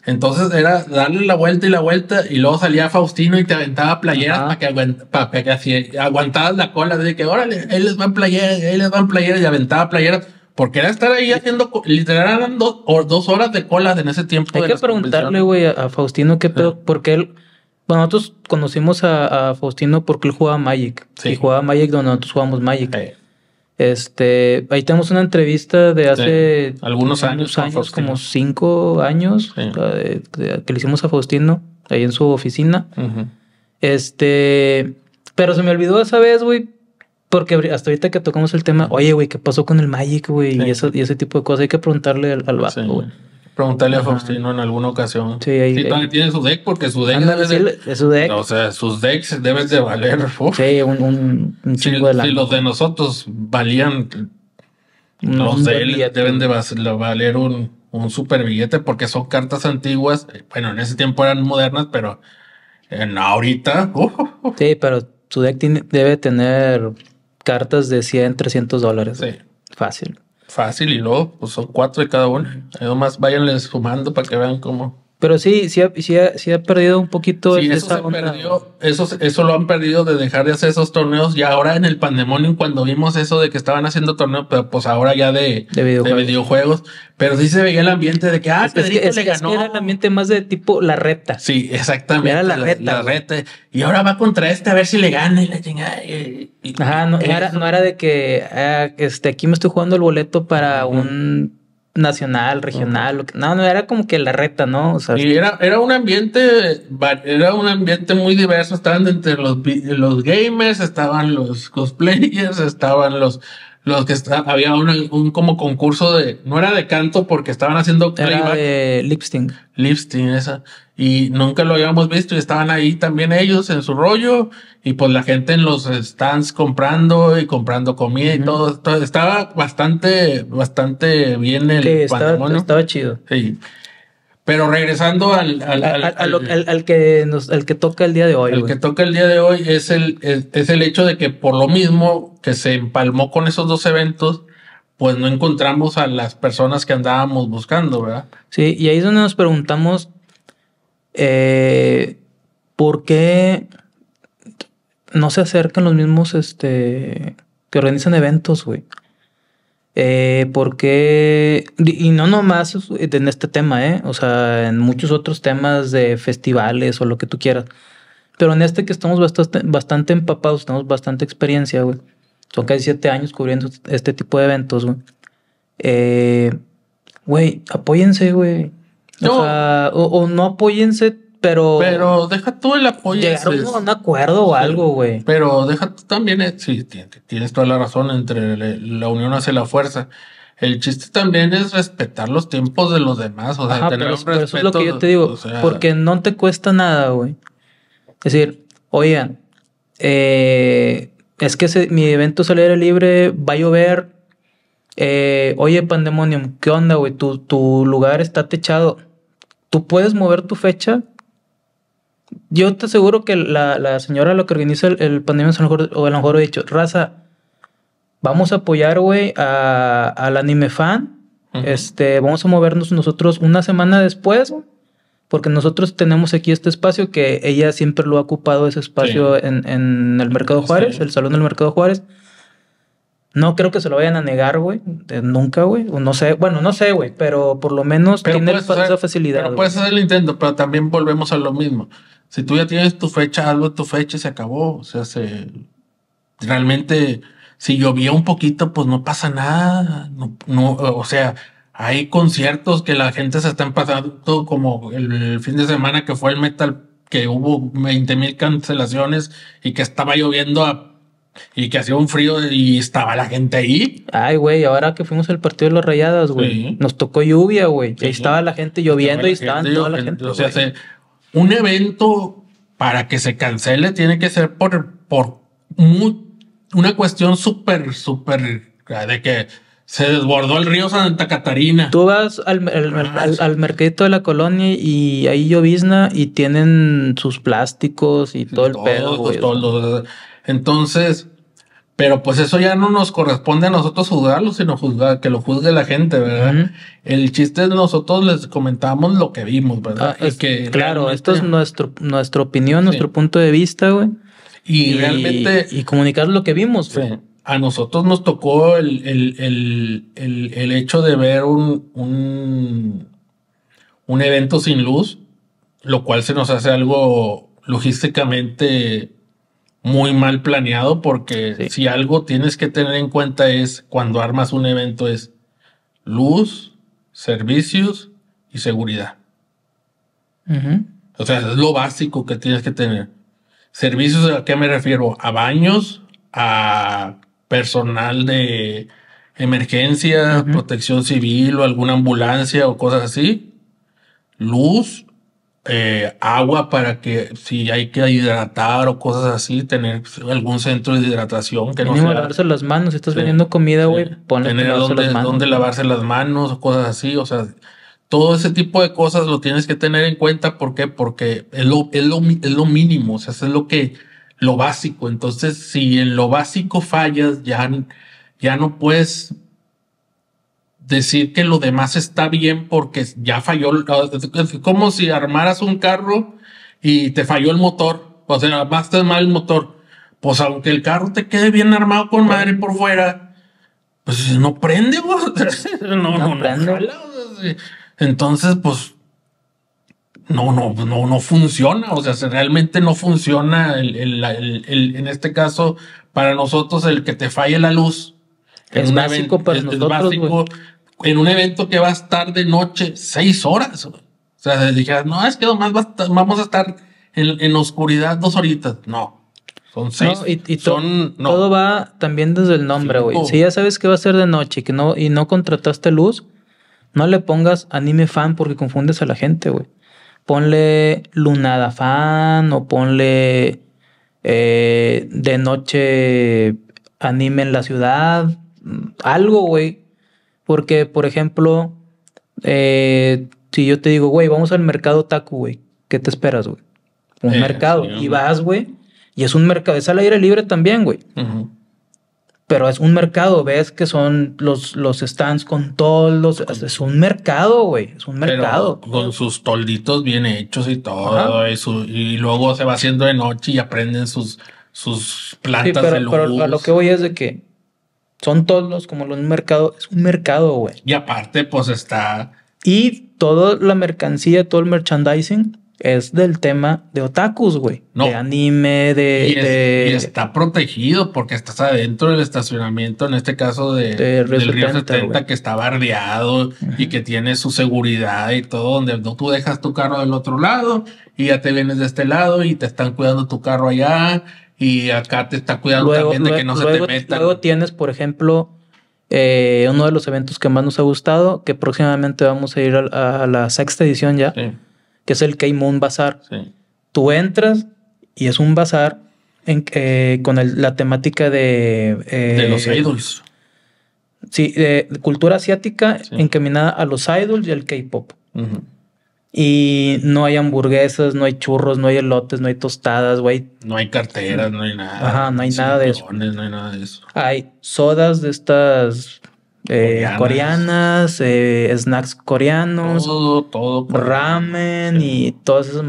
Speaker 2: Entonces era darle la vuelta y la vuelta y luego salía Faustino y te aventaba playeras para que, para que, así, aguantabas la cola de que órale, él les va playeras, él les va playeras y aventaba playeras. Porque era estar ahí haciendo, literal, eran dos, horas de colas en ese tiempo. Hay que preguntarle,
Speaker 1: güey, a, Faustino qué pedo, porque él, bueno, nosotros conocimos a, Faustino porque él jugaba Magic. Sí. Y jugaba Magic donde nosotros jugamos Magic. Este, ahí tenemos una entrevista de hace algunos años, años como cinco años que, le hicimos a Faustino ahí en su oficina. Este, pero se me olvidó esa vez, güey, porque hasta ahorita que tocamos el tema, oye, güey, ¿qué pasó con el Magic, güey? Y, y ese tipo de cosas hay que preguntarle al, al güey.
Speaker 2: Preguntarle a Faustino en alguna ocasión. Sí, ahí. Sí, tiene su deck, porque su deck. es su deck. O sea, sus decks deben de valer. Sí, un, un, de la... si los de nosotros valían. los de él deben de valer un, un super billete, porque son cartas antiguas. Bueno, en ese tiempo eran modernas, pero. En ahorita.
Speaker 1: Sí, pero su deck tiene, debe tener cartas de 100, 300 dólares. Sí. Fácil.
Speaker 2: Fácil, y luego, pues son cuatro de cada uno Ahí nomás váyanles sumando para que vean cómo.
Speaker 1: Pero sí, sí ha, sí ha, perdido un poquito sí, eso,
Speaker 2: Perdió, eso, eso, lo han perdido de dejar de hacer esos torneos. Y ahora en el pandemonio, cuando vimos eso de que estaban haciendo torneos, pero pues ahora ya de, videojuegos. Pero sí se veía el ambiente de que, ah, ganó. era el ambiente más de tipo la reta. Sí, exactamente. Era la, reta. Y ahora va contra este a ver si le gana y la chingada.
Speaker 1: Ajá, no, era, de que, ah, este, aquí me estoy jugando el boleto para un nacional, regional, no, no, era como que la reta, ¿no? O sea, y
Speaker 2: era, era un ambiente, era un ambiente muy diverso, estaban entre los, los gamers, estaban los cosplayers, estaban los los que está, había un, un, como concurso de no era de canto porque estaban haciendo era de lipsting lipsting esa y nunca lo habíamos visto y estaban ahí también ellos en su rollo y pues la gente en los stands comprando y comprando comida y todo, estaba bastante bastante bien el sí, estaba, estaba, chido sí pero regresando al, al, que nos, que toca el día de hoy. El que toca el día de hoy es el, es el hecho de que por lo mismo que se empalmó con esos dos eventos, pues no encontramos a las personas que andábamos buscando, ¿verdad? Sí, y ahí es donde nos preguntamos
Speaker 1: eh, por qué no se acercan los mismos este, que organizan eventos, güey. Eh, porque, y no nomás en este tema, ¿eh? o sea, en muchos otros temas de festivales o lo que tú quieras. Pero en este que estamos bastante, empapados, tenemos bastante experiencia, güey. Son casi siete años cubriendo este tipo de eventos, güey. Eh, apóyense, güey. O sea, o no apóyense
Speaker 2: pero. Pero deja todo el apoyo. Llegaron este, a un acuerdo o algo, güey. Pero deja también, eh, sí, tienes toda la razón, entre la unión hace la fuerza. El chiste también es respetar los tiempos de los demás, o sea, tener un respeto, Eso es lo que yo te digo, porque
Speaker 1: no te cuesta nada, güey. Es decir, oigan, eh, es que mi evento saliera libre, va a llover. Eh, oye, Pandemonium, ¿qué onda, güey? Tu, tu lugar está techado. Tú puedes mover tu fecha yo te aseguro que la, señora lo que organiza el, el pandemia, mejor, o a lo mejor he dicho, raza, vamos a apoyar, güey, al anime fan. Este, vamos a movernos nosotros una semana después, porque nosotros tenemos aquí este espacio que ella siempre lo ha ocupado, ese espacio en, en, el Mercado Juárez, el Salón del Mercado Juárez. No creo que se lo vayan a negar, güey. Eh, nunca, güey. No sé. Bueno, no sé, güey. Pero por lo menos pero
Speaker 2: tiene esa facilidad. Pero el intento, pero también volvemos a lo mismo si tú ya tienes tu fecha, algo tu fecha y se acabó. O sea, se, realmente, si llovía un poquito, pues no pasa nada. No, no, o sea, hay conciertos que la gente se está pasando, como el, fin de semana que fue el metal, que hubo 20 mil cancelaciones y que estaba lloviendo y que hacía un frío y estaba la gente ahí.
Speaker 1: Ay, güey, ahora que fuimos al partido de los rayadas, güey, nos tocó lluvia, güey.
Speaker 2: y ahí estaba la gente lloviendo y gente estaban toda la gente. O sea, se, un evento para que se cancele tiene que ser por, por una cuestión súper, súper de que se desbordó el río Santa
Speaker 1: Catarina. Tú vas al, al, ah, mercadito de la colonia y ahí llovizna y
Speaker 2: tienen sus plásticos y todo, el pedo. entonces, pero pues eso ya no nos corresponde a nosotros juzgarlo, sino juzgar, que lo juzgue la gente, ¿verdad? El chiste es nosotros les comentamos lo que vimos, ¿verdad? Ah, pues es, que claro, esto
Speaker 1: es nuestro, nuestra opinión, nuestro punto de vista, güey.
Speaker 2: Y, realmente...
Speaker 1: Y comunicar lo
Speaker 2: que vimos, A nosotros nos tocó el, el, el, el, el hecho de ver un, un, un evento sin luz, lo cual se nos hace algo logísticamente muy mal planeado porque si algo tienes que tener en cuenta es cuando armas un evento es luz, servicios y seguridad. O sea, es lo básico que tienes que tener. Servicios, ¿a qué me refiero? A baños, a personal de emergencia, protección civil o alguna ambulancia o cosas así. Luz, eh, agua para que si hay que hidratar o cosas así, tener algún centro de hidratación que no lavarse
Speaker 1: las manos, estás vendiendo comida, güey, tener lavarse donde, las manos. lavarse las
Speaker 2: manos o cosas así, o sea, todo ese tipo de cosas lo tienes que tener en cuenta, ¿por qué? Porque es lo, lo, mínimo, o sea, es lo que, lo básico, entonces si en lo básico fallas, ya, ya no puedes decir que lo demás está bien porque ya falló, ah, como si armaras un carro y te falló el motor, o sea, armaste mal el motor, pues aunque el carro te quede bien armado con madre por fuera, pues no prende, no, no, entonces pues no, no, no, no funciona. O sea, realmente no funciona el, el, el, en este caso para nosotros el que te falle la luz.
Speaker 1: Es básico
Speaker 2: para nosotros en un evento que va a estar de noche seis horas. O sea, dijeras, no, es que nomás vamos a estar en, oscuridad dos horitas. No. Son seis. No, y, todo va también desde el nombre, güey. Si
Speaker 1: ya sabes que va a ser de noche y que no, y no contrataste luz, no le pongas anime fan porque confundes a la gente, güey. Ponle lunada fan o ponle eh, de noche anime en la ciudad. Algo, güey, porque, por ejemplo, eh, si yo te digo, güey, vamos al mercado taco, güey, ¿qué te esperas, güey? Un mercado. y vas, güey, y es un mercado, es al aire libre también, güey. Pero es un mercado, ves que son los, los stands con todos los. Es un mercado, güey. Es un mercado.
Speaker 2: con sus tolditos bien hechos y todo. Y, y, luego se va haciendo de noche y aprenden sus, sus plantas sí, pero, de Pero lo
Speaker 1: que voy es de que son todos los, como los mercados, es un mercado, güey.
Speaker 2: Y aparte, pues está...
Speaker 1: Y toda la mercancía, todo el merchandising es del tema de otakus, güey. No. De
Speaker 2: anime, de está protegido porque estás adentro del estacionamiento, en este caso de, del Río 70, que está bardeado y que tiene su seguridad y todo, donde no, tú dejas tu carro del otro lado y ya te vienes de este lado y te están cuidando tu carro allá y acá te está cuidando también de que no se te meta. Luego tienes, por ejemplo,
Speaker 1: eh, uno de los eventos que más nos ha gustado, que próximamente vamos a ir a, la sexta edición ya, que es el K-Moon Bazar. Tú entras y es un bazar en, eh, con la temática de... Eh, de los idols. Sí, de cultura asiática encaminada a los idols y al K-Pop. Y no hay hamburguesas, no hay churros, no hay elotes, no hay tostadas, güey. No hay carteras, no hay nada. Ajá, no hay nada de eso.
Speaker 2: No hay nada de eso.
Speaker 1: Hay sodas de estas eh, coreanas, eh, snacks coreanos, todo, todo ramen y todas esas,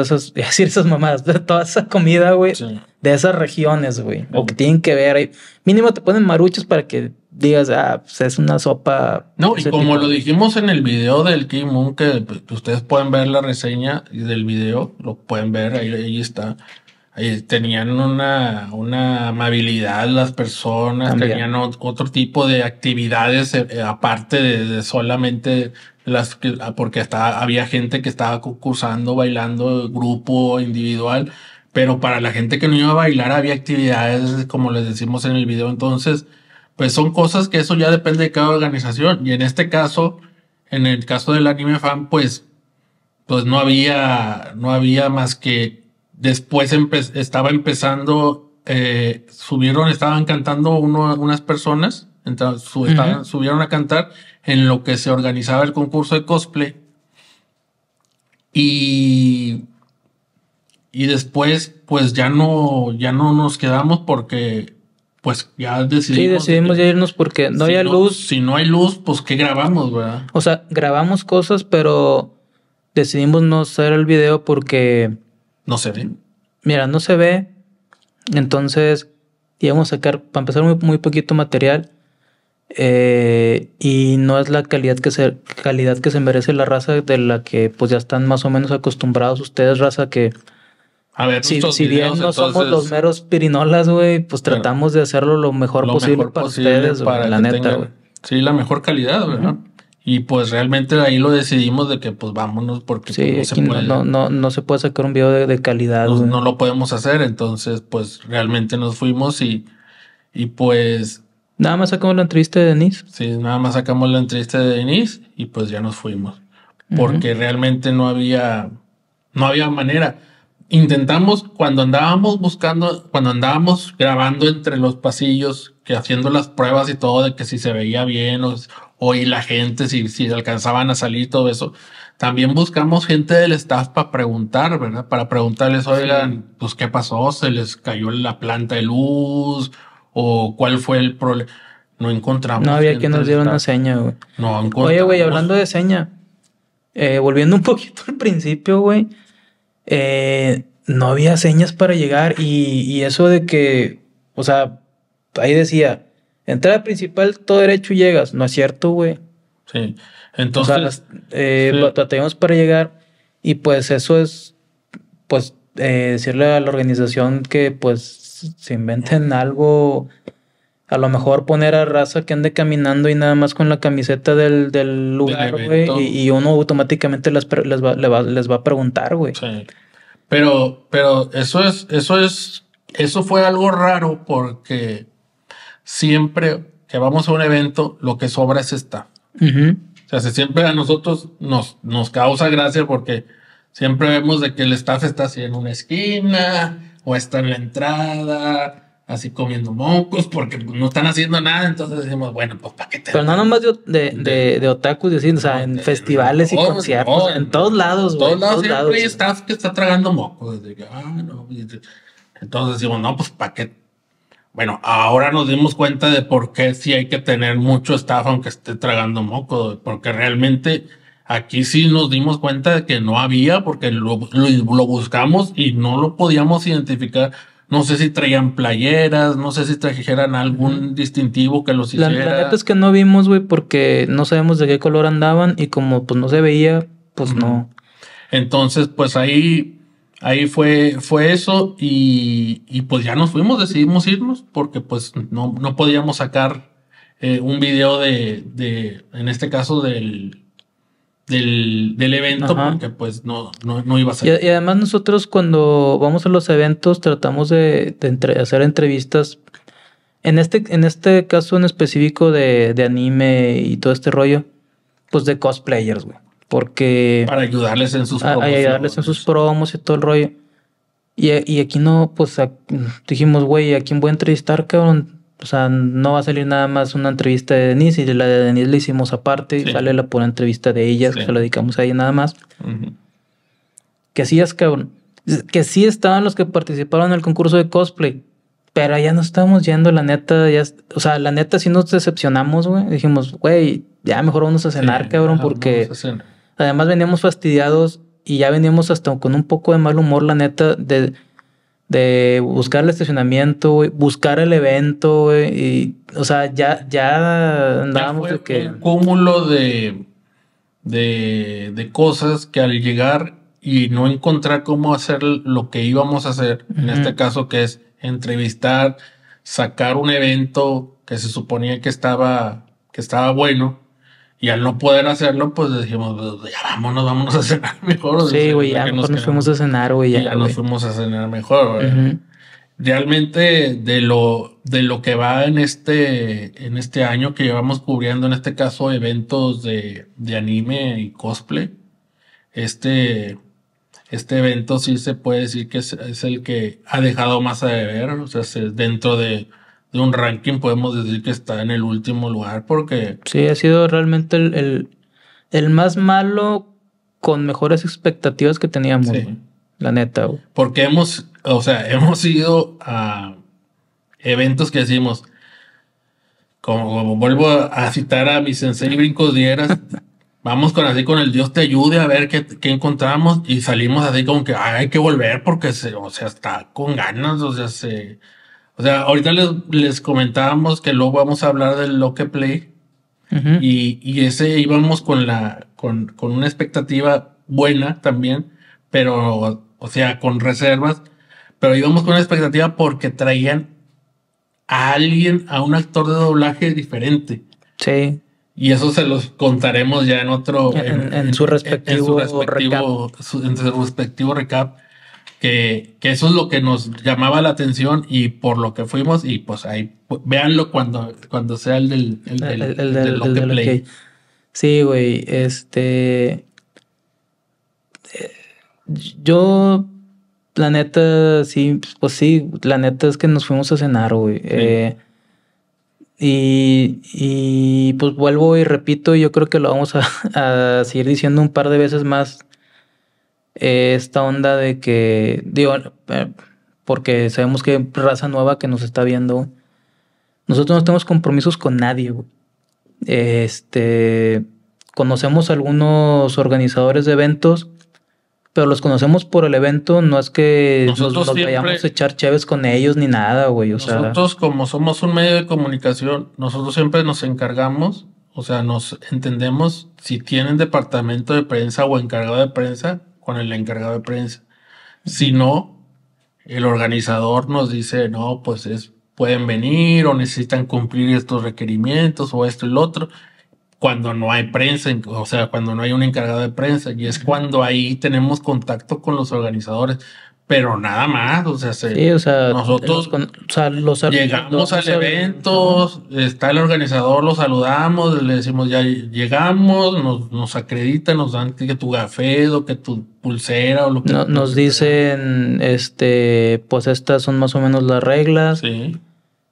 Speaker 1: esas, esas, esas mamadas, toda esa comida, güey, de esas regiones, güey, o que tienen que ver. Mínimo te ponen maruchos para que digas, ah, pues, es una sopa. No,
Speaker 2: y como lo dijimos en el video del Kim Moon, pues, que, ustedes pueden ver la reseña del video, lo pueden ver, ahí, está. tenían una, una amabilidad las personas, tenían otro tipo de actividades eh, eh, aparte de, solamente las ah, porque estaba, había gente que estaba cursando, bailando, grupo, individual, pero para la gente que no iba a bailar había actividades, como les decimos en el video, entonces, pues son cosas que eso ya depende de cada organización. Y en este caso, en el caso del anime fan, pues, pues no había, no había más que después estaba empezando, eh, subieron, estaban cantando uno, unas personas, entonces, subieron a cantar en lo que se organizaba el concurso de cosplay. Y, y después, pues ya no, ya no nos quedamos porque pues ya decidimos. Sí, decidimos
Speaker 1: irnos porque no hay luz.
Speaker 2: Si no hay luz, pues ¿qué grabamos, verdad?
Speaker 1: O sea, grabamos cosas, pero decidimos no hacer el video porque... No se ve. Mira, no se ve. Entonces, íbamos a sacar, para empezar, muy, muy poquito material. Eh, y no es la calidad que se calidad que se merece la raza de la que pues ya están más o menos acostumbrados ustedes raza que
Speaker 2: a ver, si, bien no somos los meros
Speaker 1: pirinolas, güey, pues tratamos de hacerlo lo mejor posible para ustedes, para la neta, güey.
Speaker 2: Sí, la mejor calidad, ¿verdad? Y pues realmente ahí lo decidimos de que pues vámonos porque
Speaker 1: pues, no, se puede, no, no, se puede sacar un video de, calidad. No,
Speaker 2: no, lo podemos hacer, entonces pues realmente nos fuimos y, y pues...
Speaker 1: Nada más sacamos la entrevista de Denise.
Speaker 2: Sí, nada más sacamos la entrevista de Denise y pues ya nos fuimos. Porque realmente no había, no había manera intentamos cuando andábamos buscando, cuando andábamos grabando entre los pasillos, que haciendo las pruebas y todo de que si se veía bien o, o la gente, si, si alcanzaban a salir, todo eso. También buscamos gente del staff para preguntar, ¿verdad? Para preguntarles, oigan, pues qué pasó, se les cayó la planta de luz o cuál fue el problema. No encontramos. No había quien nos diera una
Speaker 1: seña, güey. No encontramos. Oye, güey, hablando de seña, eh, volviendo un poquito al principio, güey eh, no había señas para llegar y, y, eso de que, o sea, ahí decía, entrada principal, todo derecho y llegas, ¿no es cierto, güey?
Speaker 2: Sí, entonces... O sea,
Speaker 1: eh, para llegar y pues eso es, pues, eh, decirle a la organización que pues se inventen algo a lo mejor poner a raza que ande caminando y nada más con la camiseta del,
Speaker 2: lugar, güey. Y,
Speaker 1: uno automáticamente les, va, a preguntar, güey. Sí.
Speaker 2: Pero, pero eso es, eso es, eso fue algo raro porque siempre que vamos a un evento, lo que sobra es esta. O sea, siempre a nosotros nos, nos causa gracia porque siempre vemos de que el staff está así en una esquina o está en la entrada así comiendo mocos porque no están haciendo nada. Entonces decimos, bueno, pues pa'
Speaker 1: qué Pero no nomás de, de, de, de o sea, en festivales y conciertos, en, todos lados, En todos lados siempre hay
Speaker 2: staff que está tragando mocos. Ah, entonces decimos, no, pues pa' qué. Bueno, ahora nos dimos cuenta de por qué sí hay que tener mucho staff aunque esté tragando mocos, porque realmente aquí sí nos dimos cuenta de que no había, porque lo, lo buscamos y no lo podíamos identificar no sé si traían playeras, no sé si trajeran algún distintivo que los hiciera. La, es
Speaker 1: que no vimos, güey, porque no sabemos de qué color andaban y como pues no se veía, pues no.
Speaker 2: Entonces, pues ahí, ahí fue, fue eso y, y, pues ya nos fuimos, decidimos irnos porque pues no, no podíamos sacar eh, un video de, en este caso del, del, evento porque pues no, no, iba a ser.
Speaker 1: Y, además nosotros cuando vamos a los eventos tratamos de, hacer entrevistas. En este, en este caso en específico de, anime y todo este rollo, pues de cosplayers, güey. Porque...
Speaker 2: Para ayudarles en sus promos. ayudarles
Speaker 1: en sus promos y todo el rollo. Y, y aquí no, pues dijimos, güey, ¿a quién voy a entrevistar, cabrón? O sea, no va a salir nada más una entrevista de Denise y la de Denise la hicimos aparte, sale la pura entrevista de ellas, que se la dedicamos ahí nada más. Que sí es cabrón. Que sí estaban los que participaron en el concurso de cosplay, pero ya no estábamos yendo, la neta, o sea, la neta sí nos decepcionamos, güey. Dijimos, güey, ya mejor vamos a cenar, cabrón, porque además veníamos fastidiados y ya veníamos hasta con un poco de mal humor, la neta, de de buscar el estacionamiento, buscar el evento,
Speaker 2: y, o sea, ya, ya andábamos que... Un cúmulo de, de, cosas que al llegar y no encontrar cómo hacer lo que íbamos a hacer, en este caso que es entrevistar, sacar un evento que se suponía que estaba, que estaba bueno, y al no poder hacerlo, pues dijimos, pues, pues, ya vámonos, vamos a cenar mejor. Sí, güey, ya nos, pues
Speaker 1: fuimos a cenar,
Speaker 2: güey. Ya, nos fuimos a cenar mejor, güey. Realmente de lo, de lo que va en este, en este año que llevamos cubriendo, en este caso, eventos de, de anime y cosplay, este, este evento sí se puede decir que es, el que ha dejado más a deber, o sea, dentro de de un ranking podemos decir que está en el último lugar porque...
Speaker 1: Sí, ha sido realmente el, más malo con mejores expectativas que teníamos, sí. la neta.
Speaker 2: Porque hemos, o sea, hemos ido a eventos que decimos, como, vuelvo a citar a mi sensei Brincos Dieras, vamos con así con el Dios te ayude a ver qué, encontramos y salimos así como que hay que volver porque se, o sea, está con ganas, o sea, se o sea, ahorita les, comentábamos que luego vamos a hablar del que Play. y, ese íbamos con la con, con, una expectativa buena también, pero o sea, con reservas, pero íbamos con una expectativa porque traían a alguien, a un actor de doblaje diferente. Sí. Y eso se los contaremos ya en otro. En, su, respectivo en su respectivo recap que, eso es lo que nos llamaba la atención y por lo que fuimos y pues ahí pues, véanlo cuando, cuando sea el del, el del, play. Sí,
Speaker 1: güey, este... Yo, la neta, sí, pues sí, la neta es que nos fuimos a cenar, güey. Eh, y, pues vuelvo y repito, yo creo que lo vamos a, a seguir diciendo un par de veces más eh, esta onda de que, digo, eh, porque sabemos que raza nueva que nos está viendo, nosotros no tenemos compromisos con nadie. Este, conocemos algunos organizadores de eventos, pero los conocemos por el evento, no es que nosotros nos, vayamos a echar chéves con ellos ni nada, güey. O nosotros,
Speaker 2: como somos un medio de comunicación, nosotros siempre nos encargamos, o sea, nos entendemos si tienen departamento de prensa o encargado de prensa, con el encargado de prensa. Si no, el organizador nos dice, no, pues es, pueden venir o necesitan cumplir estos requerimientos o esto y lo otro, cuando no hay prensa, o sea, cuando no hay un encargado de prensa. Y es cuando ahí tenemos contacto con los organizadores pero nada más, o sea, nosotros
Speaker 1: llegamos al evento,
Speaker 2: está el organizador, lo saludamos, le decimos ya llegamos, nos, nos acreditan, nos dan que tu café o que tu pulsera o lo que
Speaker 1: Nos dicen, este, pues estas son más o menos las reglas.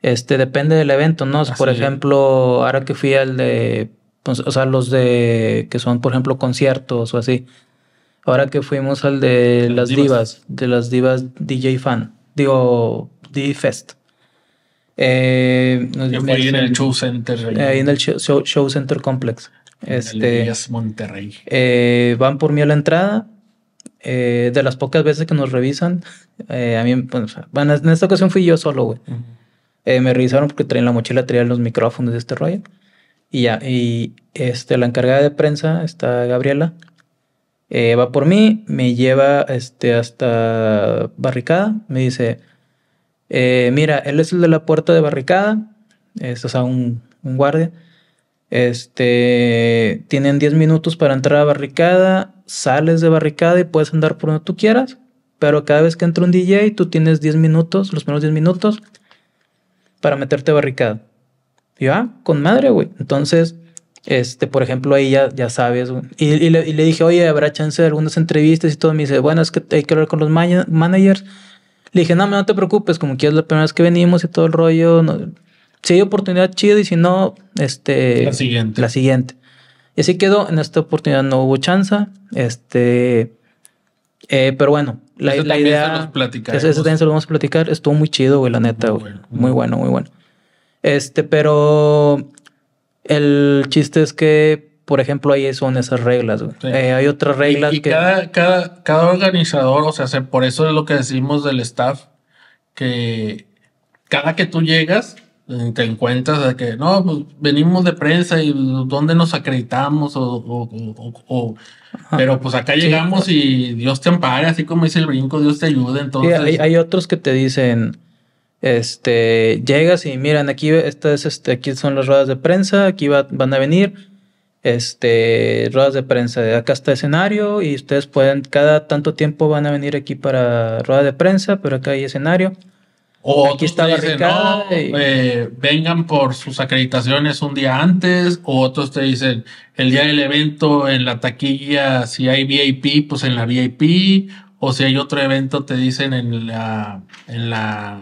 Speaker 1: Este, depende del evento, ¿no? por ejemplo, ahora que fui al de, pues, o sea, los de, que son, por ejemplo, conciertos o así ahora que fuimos al de las, divas. de las divas DJ Fan, digo, DJ Fest. Eh, eh, ahí en el Show Center. Ahí, en el show, Center Complex. Este,
Speaker 2: Monterrey.
Speaker 1: Eh, van por mí a la entrada. de las pocas veces que nos revisan, a mí, en esta ocasión fui yo solo, güey. me revisaron porque traían la mochila, traían los micrófonos de este rollo. Y ya, y este, la encargada de prensa está Gabriela. Eh, va por mí, me lleva este, hasta barricada, me dice, eh, mira, él es el de la puerta de barricada, es, o sea, un, guardia. Este, tienen 10 minutos para entrar a barricada, sales de barricada y puedes andar por donde tú quieras, pero cada vez que entra un DJ, tú tienes 10 minutos, los menos 10 minutos, para meterte a barricada. Y va ah, con madre, güey. Entonces, este, por ejemplo, ahí ya, ya sabes. Y, le, dije, oye, ¿habrá chance de algunas entrevistas y todo? Me dice, bueno, es que hay que hablar con los managers. Le dije, no, no te preocupes, como que es la primera vez que venimos y todo el rollo. si hay oportunidad, chido, y si no, este... La siguiente. La siguiente. Y así quedó. En esta oportunidad no hubo chance. Este... Eh, pero bueno, la, idea...
Speaker 2: Se eso, eso, también
Speaker 1: se lo vamos a platicar. Estuvo muy chido, güey, la neta, muy Bueno, muy, muy bueno, muy bueno. Este, pero el chiste es que, por ejemplo, ahí son esas reglas, eh, hay otras reglas que... Cada,
Speaker 2: cada, organizador, o sea, por eso es lo que decimos del staff, que cada que tú llegas, eh, te encuentras de que no, pues, venimos de prensa y dónde nos acreditamos o, pero pues acá llegamos y Dios te ampare, así como dice el brinco, Dios te ayuda. Entonces, hay, hay,
Speaker 1: otros que te dicen, este, llegas y miran, aquí, esta es, este, aquí son las ruedas de prensa, aquí van a venir este, ruedas de prensa. De acá está escenario y ustedes pueden, cada tanto tiempo van a venir aquí para rueda de prensa, pero acá hay escenario.
Speaker 2: O aquí está la dicen, eh, vengan por sus acreditaciones un día antes, o otros te dicen, el día del evento en la taquilla, si hay VIP, pues en la VIP, o si hay otro evento te dicen en la, en la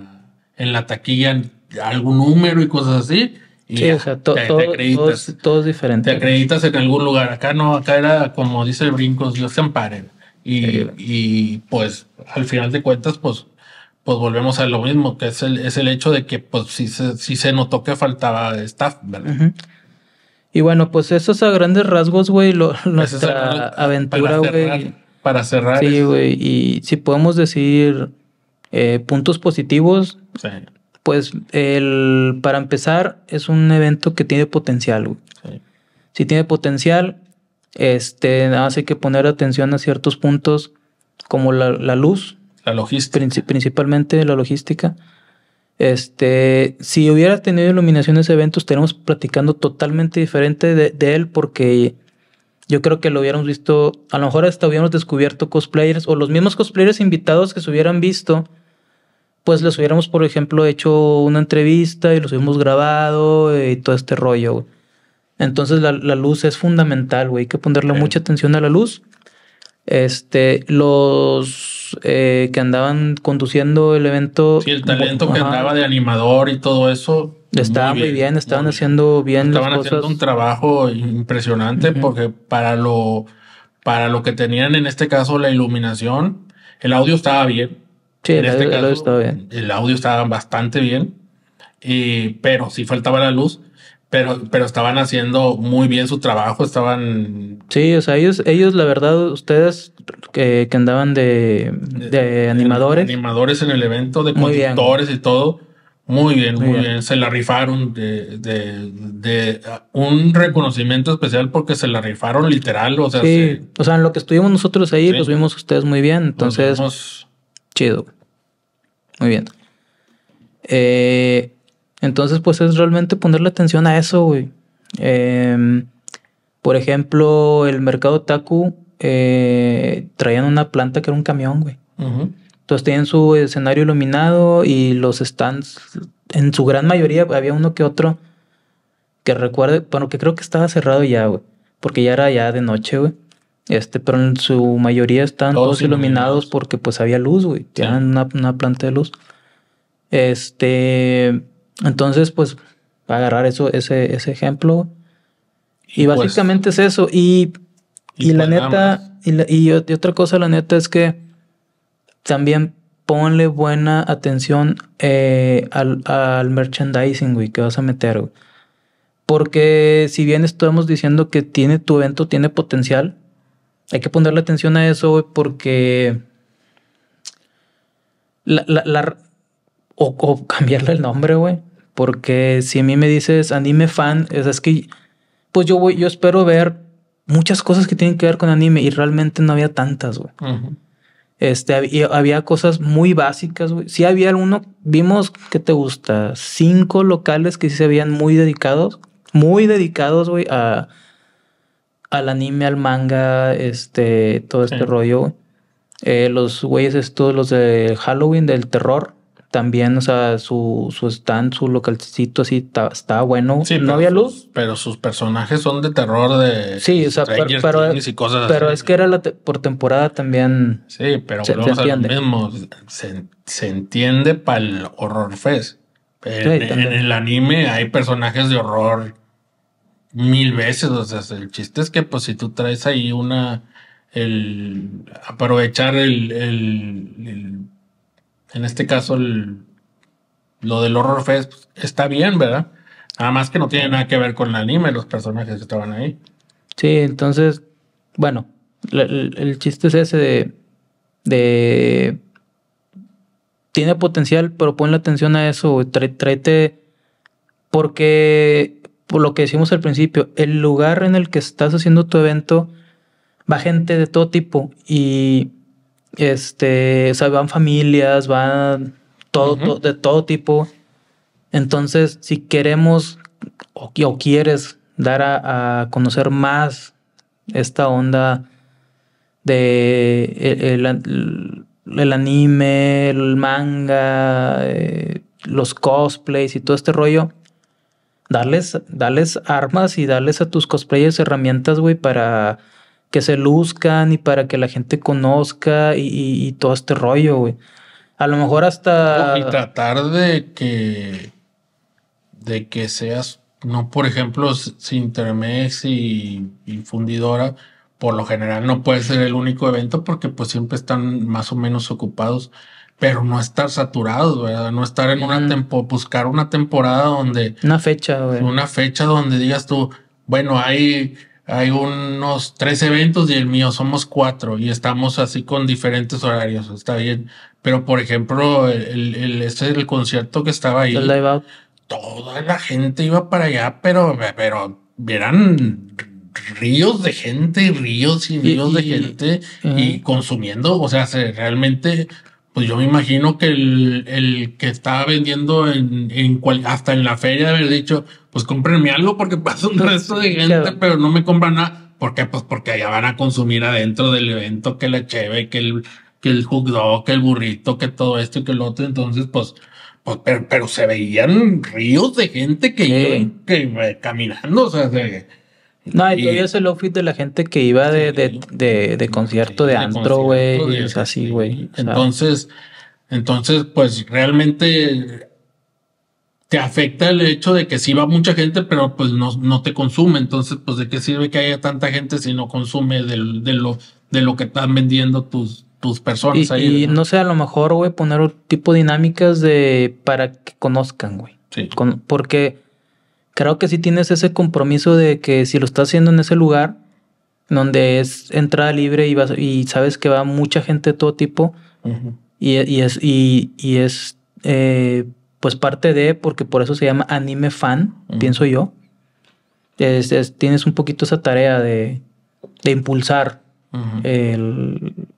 Speaker 2: en la taquilla algún número y cosas así. Y te, acreditas,
Speaker 1: Te acreditas en algún lugar.
Speaker 2: Acá no, acá era como dice Brincos, Dios se amparen. Y, pues al final de cuentas, pues, pues volvemos a lo mismo, que es el, es el hecho de que pues sí se, se notó que faltaba staff, ¿verdad?
Speaker 1: Y bueno, pues eso es a grandes rasgos, güey, nuestra aventura, güey.
Speaker 2: Para cerrar. Sí,
Speaker 1: güey, y si podemos decir eh, puntos positivos, pues el, para empezar es un evento que tiene potencial. Si tiene potencial, este, que poner atención a ciertos puntos como la, luz. La logística. principalmente la logística. Este, si hubiera tenido iluminación ese evento, estaríamos platicando totalmente diferente de, de, él porque yo creo que lo hubiéramos visto, a lo mejor hasta hubiéramos descubierto cosplayers o los mismos cosplayers invitados que se hubieran visto pues les hubiéramos, por ejemplo, hecho una entrevista y los hubiéramos grabado y todo este rollo. Entonces la, luz es fundamental, güey. Hay que ponerle mucha atención a la luz. Este, los eh, que andaban conduciendo el evento. Sí, el talento que andaba de
Speaker 2: animador y todo eso. Estaban muy bien, estaban haciendo bien. Estaban haciendo un trabajo impresionante porque para lo, para lo que tenían en este caso la iluminación, el audio estaba bien.
Speaker 1: Sí, en el, este audio bien.
Speaker 2: el audio estaba bastante bien, y, pero sí faltaba la luz. Pero, pero estaban haciendo muy bien su trabajo, estaban...
Speaker 1: Sí, o sea, ellos, ellos la verdad, ustedes que, que andaban de,
Speaker 2: animadores. Animadores en el evento, de conductores y todo. Muy bien, muy, bien. Se la rifaron de, de, un reconocimiento especial porque se la rifaron literal. O sea, sí.
Speaker 1: o sea, en lo que estuvimos nosotros ahí, los pues vimos ustedes muy bien. Entonces, Chido. Muy bien. Eh, entonces, pues es realmente ponerle atención a eso, güey. Em, por ejemplo, el mercado Taku eh, traían una planta que era un camión, güey. Entonces tenían su escenario iluminado y los stands, en su gran mayoría, había uno que otro que recuerde, bueno, que creo que estaba cerrado ya, güey. Porque ya era ya de noche, güey. Este, pero en su mayoría están todos, iluminados, porque pues había luz, güey. Tienen una, una, planta de luz. Este, entonces, pues, va agarrar eso, ese, ejemplo. Y, pues básicamente es eso. Y, la pues neta, y, otra cosa, la neta, es que también ponle buena atención eh, al, merchandising, güey, que vas a meter, Porque si bien estamos diciendo que tiene, tu evento tiene potencial, hay que ponerle atención a eso porque o, cambiarle el nombre, güey. Porque si a mí me dices anime fan, es, es que pues yo voy, yo espero ver muchas cosas que tienen que ver con anime y realmente no había tantas, güey. Este, había, cosas muy básicas, güey. Sí había alguno, vimos, que te gusta? Cinco locales que sí se habían muy dedicados, muy dedicados, güey, a al anime, al manga, este, todo este rollo. Eh, los güeyes estos, los de Halloween, del terror, también, o sea, su, stand, su localcito
Speaker 2: así está, bueno. Sí, no había luz. pero sus personajes son de terror de Sí, o sea, pero, pero
Speaker 1: es que era por temporada también.
Speaker 2: Sí, pero se, entiende. mismo. Se, entiende para el horror fest. en, el anime hay personajes de horror mil veces. O sea, el chiste es que pues si tú traes ahí una, el aprovechar el, en este caso el, lo del Horror Fest pues, está bien, ¿verdad? Nada más que no tiene nada que ver con el anime, los personajes que estaban ahí.
Speaker 1: Sí, entonces, bueno, el, chiste es ese de, de, Tiene potencial, pero ponle atención a eso, tráete... Porque por lo que decimos al principio, el lugar en el que estás haciendo tu evento va gente de todo tipo y este, o van familias, van todo, de todo tipo. Entonces, si queremos o, quieres dar a, conocer más esta onda de el, anime, el manga, eh, los cosplays y todo este rollo, darles, darles armas y darles a tus cosplayers herramientas, güey, para que se luzcan y para que la gente conozca y, todo este rollo, güey. A lo mejor
Speaker 2: hasta... Y tratar de que... De que seas, no, por ejemplo, Sintermex y Fundidora, por lo general no puede ser el único evento porque pues siempre están más o menos ocupados pero no estar saturados, ¿verdad? No estar en una tempo, buscar una temporada donde... Una fecha, güey. Una fecha donde digas tú, bueno, hay, hay unos tres eventos y el mío somos cuatro y estamos así con diferentes horarios, está bien. Pero, por ejemplo, el, el, este el concierto que estaba ahí. Toda la gente iba para allá, pero, pero eran ríos de gente, ríos y ríos de gente y consumiendo, o sea, realmente pues yo me imagino que el, el que estaba vendiendo en, en cual, hasta en la feria de haber dicho, pues cómprenme algo porque pasa un resto de gente, pero no me compran nada. ¿Por qué? Pues porque allá van a consumir adentro del evento que la cheve, que el, que el que el burrito, que todo esto y que lo otro. Entonces, pues, pues pero, pero se veían ríos de gente que, que, eh, caminando, o sea, se, no, y, es el outfit de la gente que iba de, de, concierto de, antro, güey. Es así, güey. Entonces, entonces, pues realmente te afecta el hecho de que sí va mucha gente, pero pues no, no te consume. Entonces, pues de qué sirve que haya tanta gente si no consume de, lo, de lo que están vendiendo tus, tus personas ahí. Y ¿no?
Speaker 1: sé, a lo mejor, güey, poner un tipo de dinámicas de para que conozcan, güey. Sí. porque creo que sí tienes ese compromiso de que si lo estás haciendo en ese lugar, donde es entrada libre y, y sabes que va mucha gente de todo tipo, y, es, y, es eh, pues parte de, porque por eso se llama anime fan, pienso yo, tienes un poquito esa tarea de, impulsar e,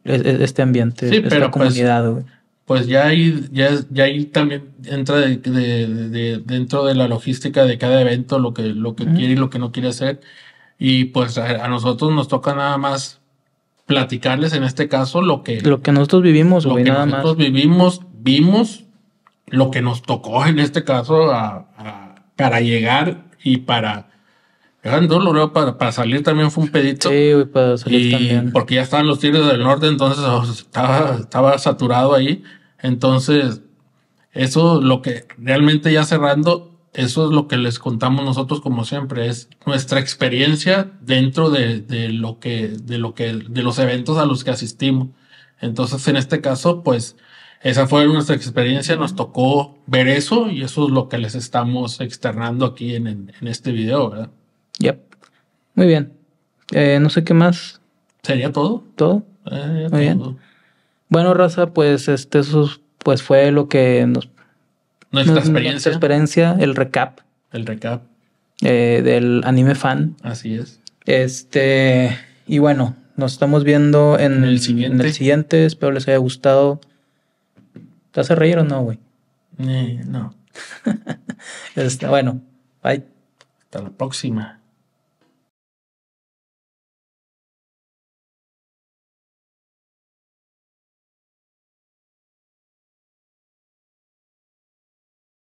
Speaker 1: e, este ambiente, esta pues, comunidad
Speaker 2: pues ya ahí, ya, ya ahí también entra de, de, de, dentro de la logística de cada evento, lo que, lo que quiere y lo que no quiere hacer. Y pues a, nosotros nos toca nada más platicarles en este caso lo que...
Speaker 1: Lo que nosotros vivimos, lo que nosotros
Speaker 2: vivimos, vimos lo que nos tocó en este caso a, para llegar y para lo para, salir también fue un pedito. Sí, para salir y Porque ya estaban los Tigres del Norte, entonces oh, estaba, estaba saturado ahí. Entonces, eso lo que realmente ya cerrando, eso es lo que les contamos nosotros como siempre, es nuestra experiencia dentro de, lo que, de lo que, de los eventos a los que asistimos. Entonces, en este caso, pues, esa fue nuestra experiencia, nos tocó ver eso y eso es lo que les estamos externando aquí en, en este video, ¿verdad?
Speaker 1: Yep. Muy bien. Eh, no sé qué más.
Speaker 2: ¿Sería todo?
Speaker 1: Todo. Eh, Muy bien. Bueno,
Speaker 2: Raza, pues
Speaker 1: este pues fue lo que nos. Nuestra experiencia. Nuestra experiencia, el recap. El recap. Eh, del anime fan. Así es. Este. Y bueno, nos estamos viendo en, el siguiente. el Espero les haya gustado. ¿Te hace reír o no, güey?
Speaker 2: Eh, no.
Speaker 1: Está bueno, bye. Hasta la próxima.